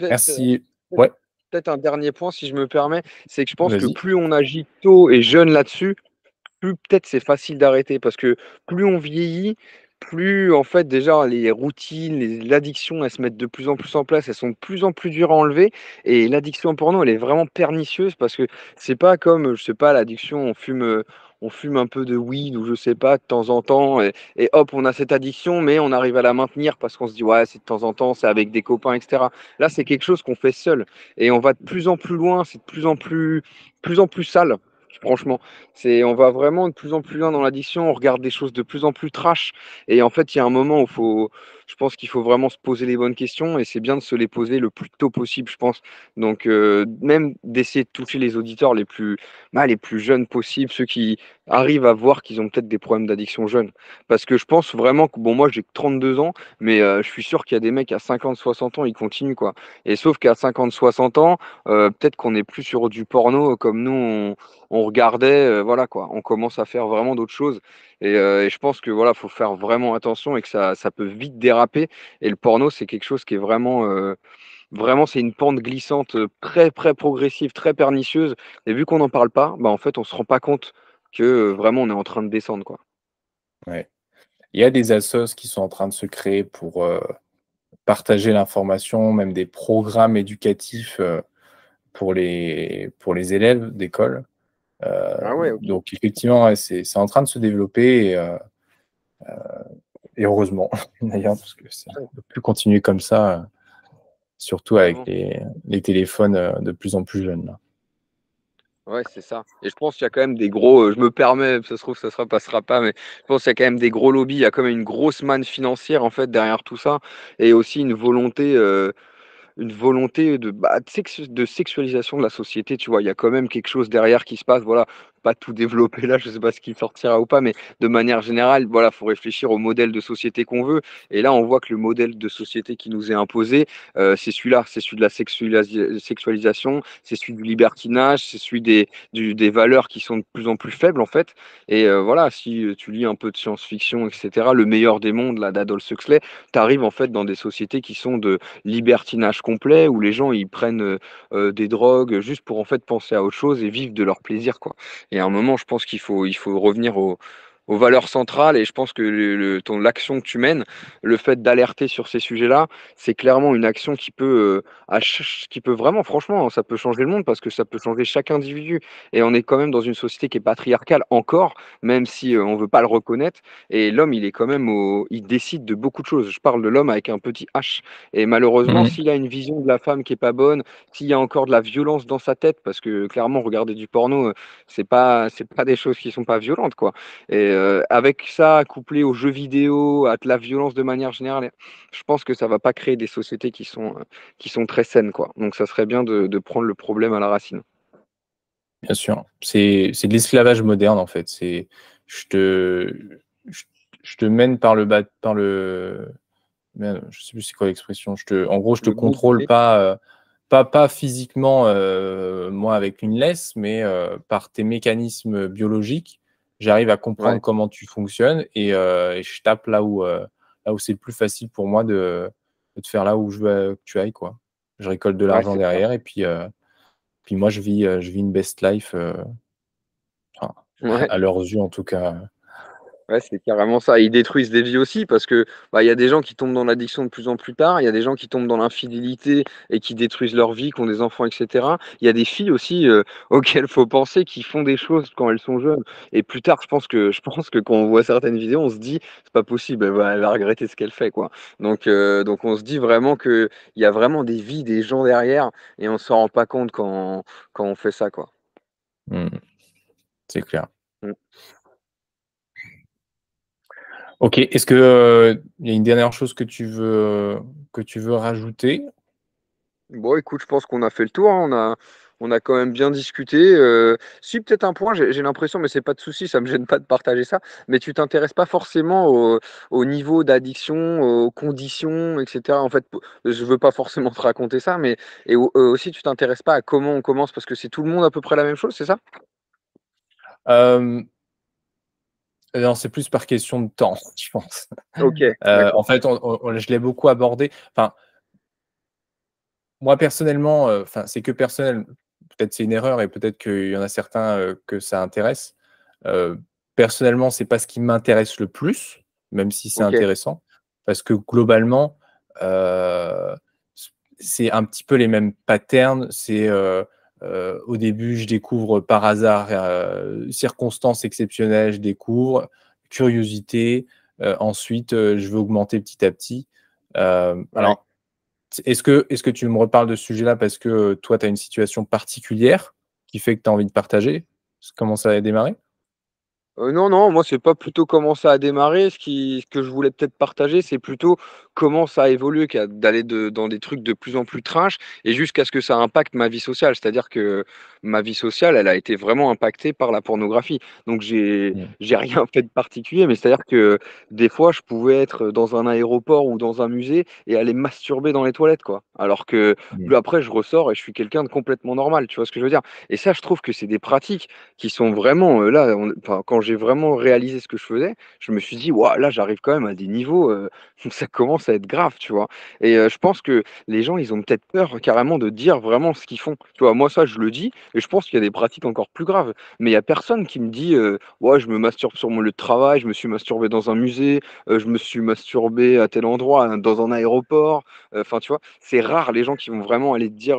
merci. ouais. Peut-être un dernier point, si je me permets, c'est que je pense que plus on agit tôt et jeune là-dessus, plus peut-être c'est facile d'arrêter parce que plus on vieillit, plus en fait déjà les routines, l'addiction, elles se mettent de plus en plus en place, elles sont de plus en plus dures à enlever. Et l'addiction pour nous, elle est vraiment pernicieuse parce que c'est pas comme, je sais pas, l'addiction, on fume euh, on fume un peu de weed ou je sais pas de temps en temps et, hop on a cette addiction mais on arrive à la maintenir parce qu'on se dit ouais c'est de temps en temps c'est avec des copains etc là c'est quelque chose qu'on fait seul et on va de plus en plus loin c'est de plus en plus plus en plus sale franchement. C'est, on va vraiment de plus en plus loin dans l'addition. on regarde des choses de plus en plus trash. Et en fait, il y a un moment où faut, je pense qu'il faut vraiment se poser les bonnes questions et c'est bien de se les poser le plus tôt possible, je pense. Donc, euh, même d'essayer de toucher les auditeurs les plus, bah, les plus jeunes possibles, ceux qui arrivent à voir qu'ils ont peut-être des problèmes d'addiction jeunes. Parce que je pense vraiment que, bon, moi j'ai que 32 ans, mais euh, je suis sûr qu'il y a des mecs à 50, 60 ans, ils continuent quoi. Et sauf qu'à 50, 60 ans, euh, peut-être qu'on n'est plus sur du porno comme nous on regardait, voilà quoi. On commence à faire vraiment d'autres choses. Euh, et, je pense que voilà, faut faire vraiment attention et que ça, peut vite déraper. Et le porno, c'est quelque chose qui est vraiment. Euh, vraiment, c'est une pente glissante euh, très, très progressive, très pernicieuse. Et vu qu'on n'en parle pas, bah, en fait, on ne se rend pas compte que vraiment, on est en train de descendre. Quoi. Il y a des assos qui sont en train de se créer pour partager l'information, même des programmes éducatifs pour, les, pour les élèves d'école. Ah Donc effectivement, c'est en train de se développer. Et, euh, euh, heureusement, <laughs> d'ailleurs, parce que ça ne peut plus continuer comme ça, euh, surtout avec les, téléphones de plus en plus jeunes. Oui, c'est ça. Et je pense qu'il y a quand même des gros. Je me permets, ça se trouve, ça ne passera pas, mais je pense qu'il y a quand même des gros lobbies. Il y a quand même une grosse manne financière en fait derrière tout ça, et aussi une volonté une volonté de, bah, de, sexualisation de la société, tu vois. Il y a quand même quelque chose derrière qui se passe. Voilà, tout développer là, je sais pas ce qu'il sortira ou pas, mais de manière générale, voilà, faut réfléchir au modèle de société qu'on veut. Et là, on voit que le modèle de société qui nous est imposé, euh, c'est celui-là, c'est celui de la sexualisation, c'est celui du libertinage, c'est celui des, des valeurs qui sont de plus en plus faibles en fait. Et euh, voilà, si euh, tu lis un peu de science-fiction, etc., le meilleur des mondes là d'Adolf Huxley, tu arrives en fait dans des sociétés qui sont de libertinage complet où les gens ils prennent des drogues juste pour en fait penser à autre chose et vivre de leur plaisir quoi. Et et à un moment, je pense qu'il faut, il faut revenir au, aux valeurs centrales. Et je pense que le, ton l'action que tu mènes, le fait d'alerter sur ces sujets-là, c'est clairement une action qui peut, euh, qui peut vraiment, franchement, hein, ça peut changer le monde parce que ça peut changer chaque individu. Et on est quand même dans une société qui est patriarcale encore, même si euh, on veut pas le reconnaître. Et l'homme, il est quand même, au, il décide de beaucoup de choses. Je parle de l'homme avec un petit H. Et malheureusement, mmh. s'il a une vision de la femme qui est pas bonne, s'il y a encore de la violence dans sa tête, parce que clairement, regarder du porno, euh, c'est pas, c'est pas des choses qui sont pas violentes, quoi. Et euh, avec ça, couplé aux jeux vidéo, à la violence de manière générale, je pense que ça ne va pas créer des sociétés qui sont, euh, qui sont très saines. Quoi. Donc ça serait bien de, prendre le problème à la racine. Bien sûr. C'est de l'esclavage moderne, en fait. je te, mène par le bas, par le. Je sais plus c'est quoi l'expression. en gros, je te contrôle euh, pas, pas, physiquement, moi avec une laisse, mais par tes mécanismes biologiques. J'arrive à comprendre comment tu fonctionnes euh, et, je tape là où, euh, là où c'est le plus facile pour moi de, de, te faire là où je veux euh, que tu ailles. Quoi. Je récolte de l'argent derrière et puis, euh, puis moi, je vis, je vis une best life. À leurs yeux, en tout cas. Ouais, c'est carrément ça. Ils détruisent des vies aussi parce que bah, y a des gens qui tombent dans l'addiction de plus en plus tard, il y a des gens qui tombent dans l'infidélité et qui détruisent leur vie, qui ont des enfants, etc. Il y a des filles aussi euh, auxquelles <laughs> auxquelles faut penser qui font des choses quand elles sont jeunes. Et plus tard, je pense que je pense que quand on voit certaines vidéos, on se dit c'est pas possible, bah, elle va, elle regretter ce qu'elle fait, quoi. Donc euh, donc on se dit vraiment que il y a vraiment des vies, des gens derrière et on s'en rend pas compte quand on, fait ça, quoi. Mmh. C'est clair. Mmh. Ok, est-ce qu'il euh, y a une dernière chose que tu veux euh, que tu veux rajouter Bon, écoute, je pense qu'on a fait le tour. Hein. On a on a quand même bien discuté. Euh, si peut-être un point, j'ai l'impression, mais c'est pas de souci, ça ne me gêne pas de partager ça. Mais tu t'intéresses pas forcément au, niveau d'addiction, aux conditions, etc. En fait, je ne veux pas forcément te raconter ça, mais et aussi tu ne t'intéresses pas à comment on commence parce que c'est tout le monde à peu près la même chose, c'est ça euh, non, c'est plus par question de temps, <laughs> je pense. Ok. Euh, en fait, je l'ai beaucoup abordé. Enfin, moi personnellement, euh, enfin, c'est que personnel. Peut-être c'est une erreur et peut-être qu'il y en a certains que ça intéresse. personnellement, c'est pas ce qui m'intéresse le plus, même si c'est intéressant, parce que globalement, c'est un petit peu les mêmes patterns. C'est euh, au début, je découvre par hasard, euh, circonstances exceptionnelles, je découvre, curiosité. Euh, ensuite, je veux augmenter petit à petit. Alors, est-ce que, est que tu me reparles de ce sujet-là parce que toi, tu as une situation particulière qui fait que tu as envie de partager Comment ça a démarré euh, non, non, moi, c'est pas plutôt comment ça a démarré. Ce, que je voulais peut-être partager, c'est plutôt comment ça a évolué, d'aller dans des trucs de plus en plus trash et jusqu'à ce que ça impacte ma vie sociale. C'est-à-dire que ma vie sociale, elle a été vraiment impactée par la pornographie. Donc, j'ai rien fait de particulier, mais c'est-à-dire que des fois, je pouvais être dans un aéroport ou dans un musée et aller masturber dans les toilettes, quoi. Alors que plus après, je ressors et je suis quelqu'un de complètement normal, tu vois ce que je veux dire. Et ça, je trouve que c'est des pratiques qui sont vraiment, euh, là, quand quand j'ai vraiment réalisé ce que je faisais, je me suis dit, voilà là, j'arrive quand même à des niveaux, euh, <laughs> ça commence à être grave, tu vois. Et euh, je pense que les gens, ils ont peut-être peur carrément de dire vraiment ce qu'ils font. Tu vois, moi, ça, je le dis, et je pense qu'il y a des pratiques encore plus graves. Mais il n'y a personne qui me dit, euh, ouais, je me masturbe sur mon lieu de travail, je me suis masturbé dans un musée, je me suis masturbé à tel endroit, dans un aéroport. Enfin, tu vois, c'est rare les gens qui vont vraiment aller te dire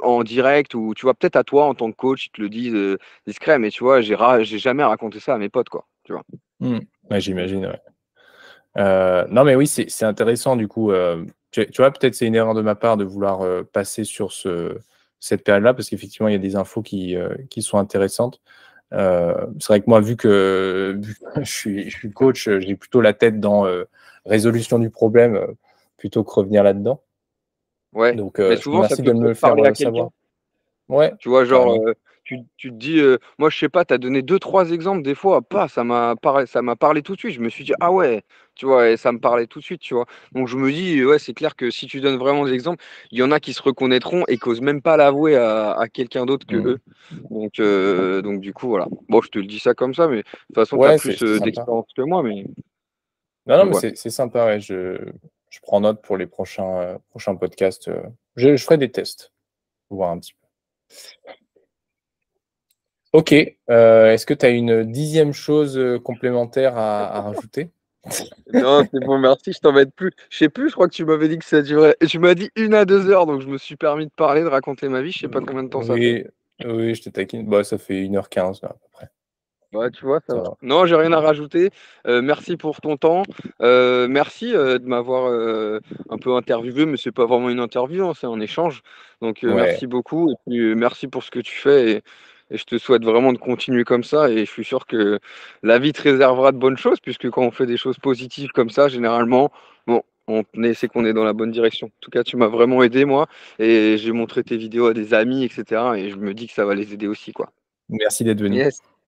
en direct ou tu vois peut-être à toi en tant que coach ils te le disent euh, discret mais tu vois j'ai jamais raconté ça à mes potes quoi tu vois mmh. j'imagine euh, non mais oui c'est intéressant du coup euh, tu, vois peut-être c'est une erreur de ma part de vouloir passer sur cette période là parce qu'effectivement il y a des infos qui, sont intéressantes c'est vrai que moi vu que, je suis coach j'ai plutôt la tête dans résolution du problème plutôt que revenir là dedans Ouais. Donc, mais euh, souvent, ça peut me le faire savoir. Ouais. Tu vois, genre, euh, tu, te dis, euh, moi, je sais pas, tu as donné deux, trois exemples des fois, pas, ça m'a parlé, ça m'a parlé tout de suite. Je me suis dit, ah ouais, tu vois, et ça me parlait tout de suite, tu vois. Donc, je me dis, ouais, c'est clair que si tu donnes vraiment des exemples, il y en a qui se reconnaîtront et qui même pas l'avouer à, quelqu'un d'autre que mmh. eux. Donc, donc, du coup, voilà. Bon, je te le dis ça comme ça, mais de toute façon, tu as plus d'expérience que moi, mais. Non, non, mais c'est sympa, ouais. Je, je prends note pour les prochains, euh, prochains podcasts. Euh, je, ferai des tests voir un petit peu. Ok. Euh, est-ce que tu as une dixième chose complémentaire à, rajouter <laughs> non, c'est bon, merci, je t'embête plus. Je sais plus, je crois que tu m'avais dit que ça durait. Tu m'as dit une à deux heures, donc je me suis permis de parler, de raconter ma vie. Je sais pas mmh, combien de temps ça oui, fait. Oui, je t'ai taquine. Bah, ça fait 1 heure 15 à peu près. Ouais, tu vois, ça, va. Non, j'ai rien à rajouter. Euh, merci pour ton temps. Euh, merci euh, de m'avoir un peu interviewé, mais c'est pas vraiment une interview, hein, c'est un échange. Donc merci beaucoup et puis, merci pour ce que tu fais. Et, je te souhaite vraiment de continuer comme ça. Et je suis sûr que la vie te réservera de bonnes choses, puisque quand on fait des choses positives comme ça, généralement, bon, on c'est qu'on est dans la bonne direction. En tout cas, tu m'as vraiment aidé, moi, et j'ai montré tes vidéos à des amis, etc. Et je me dis que ça va les aider aussi, quoi. Merci d'être venu.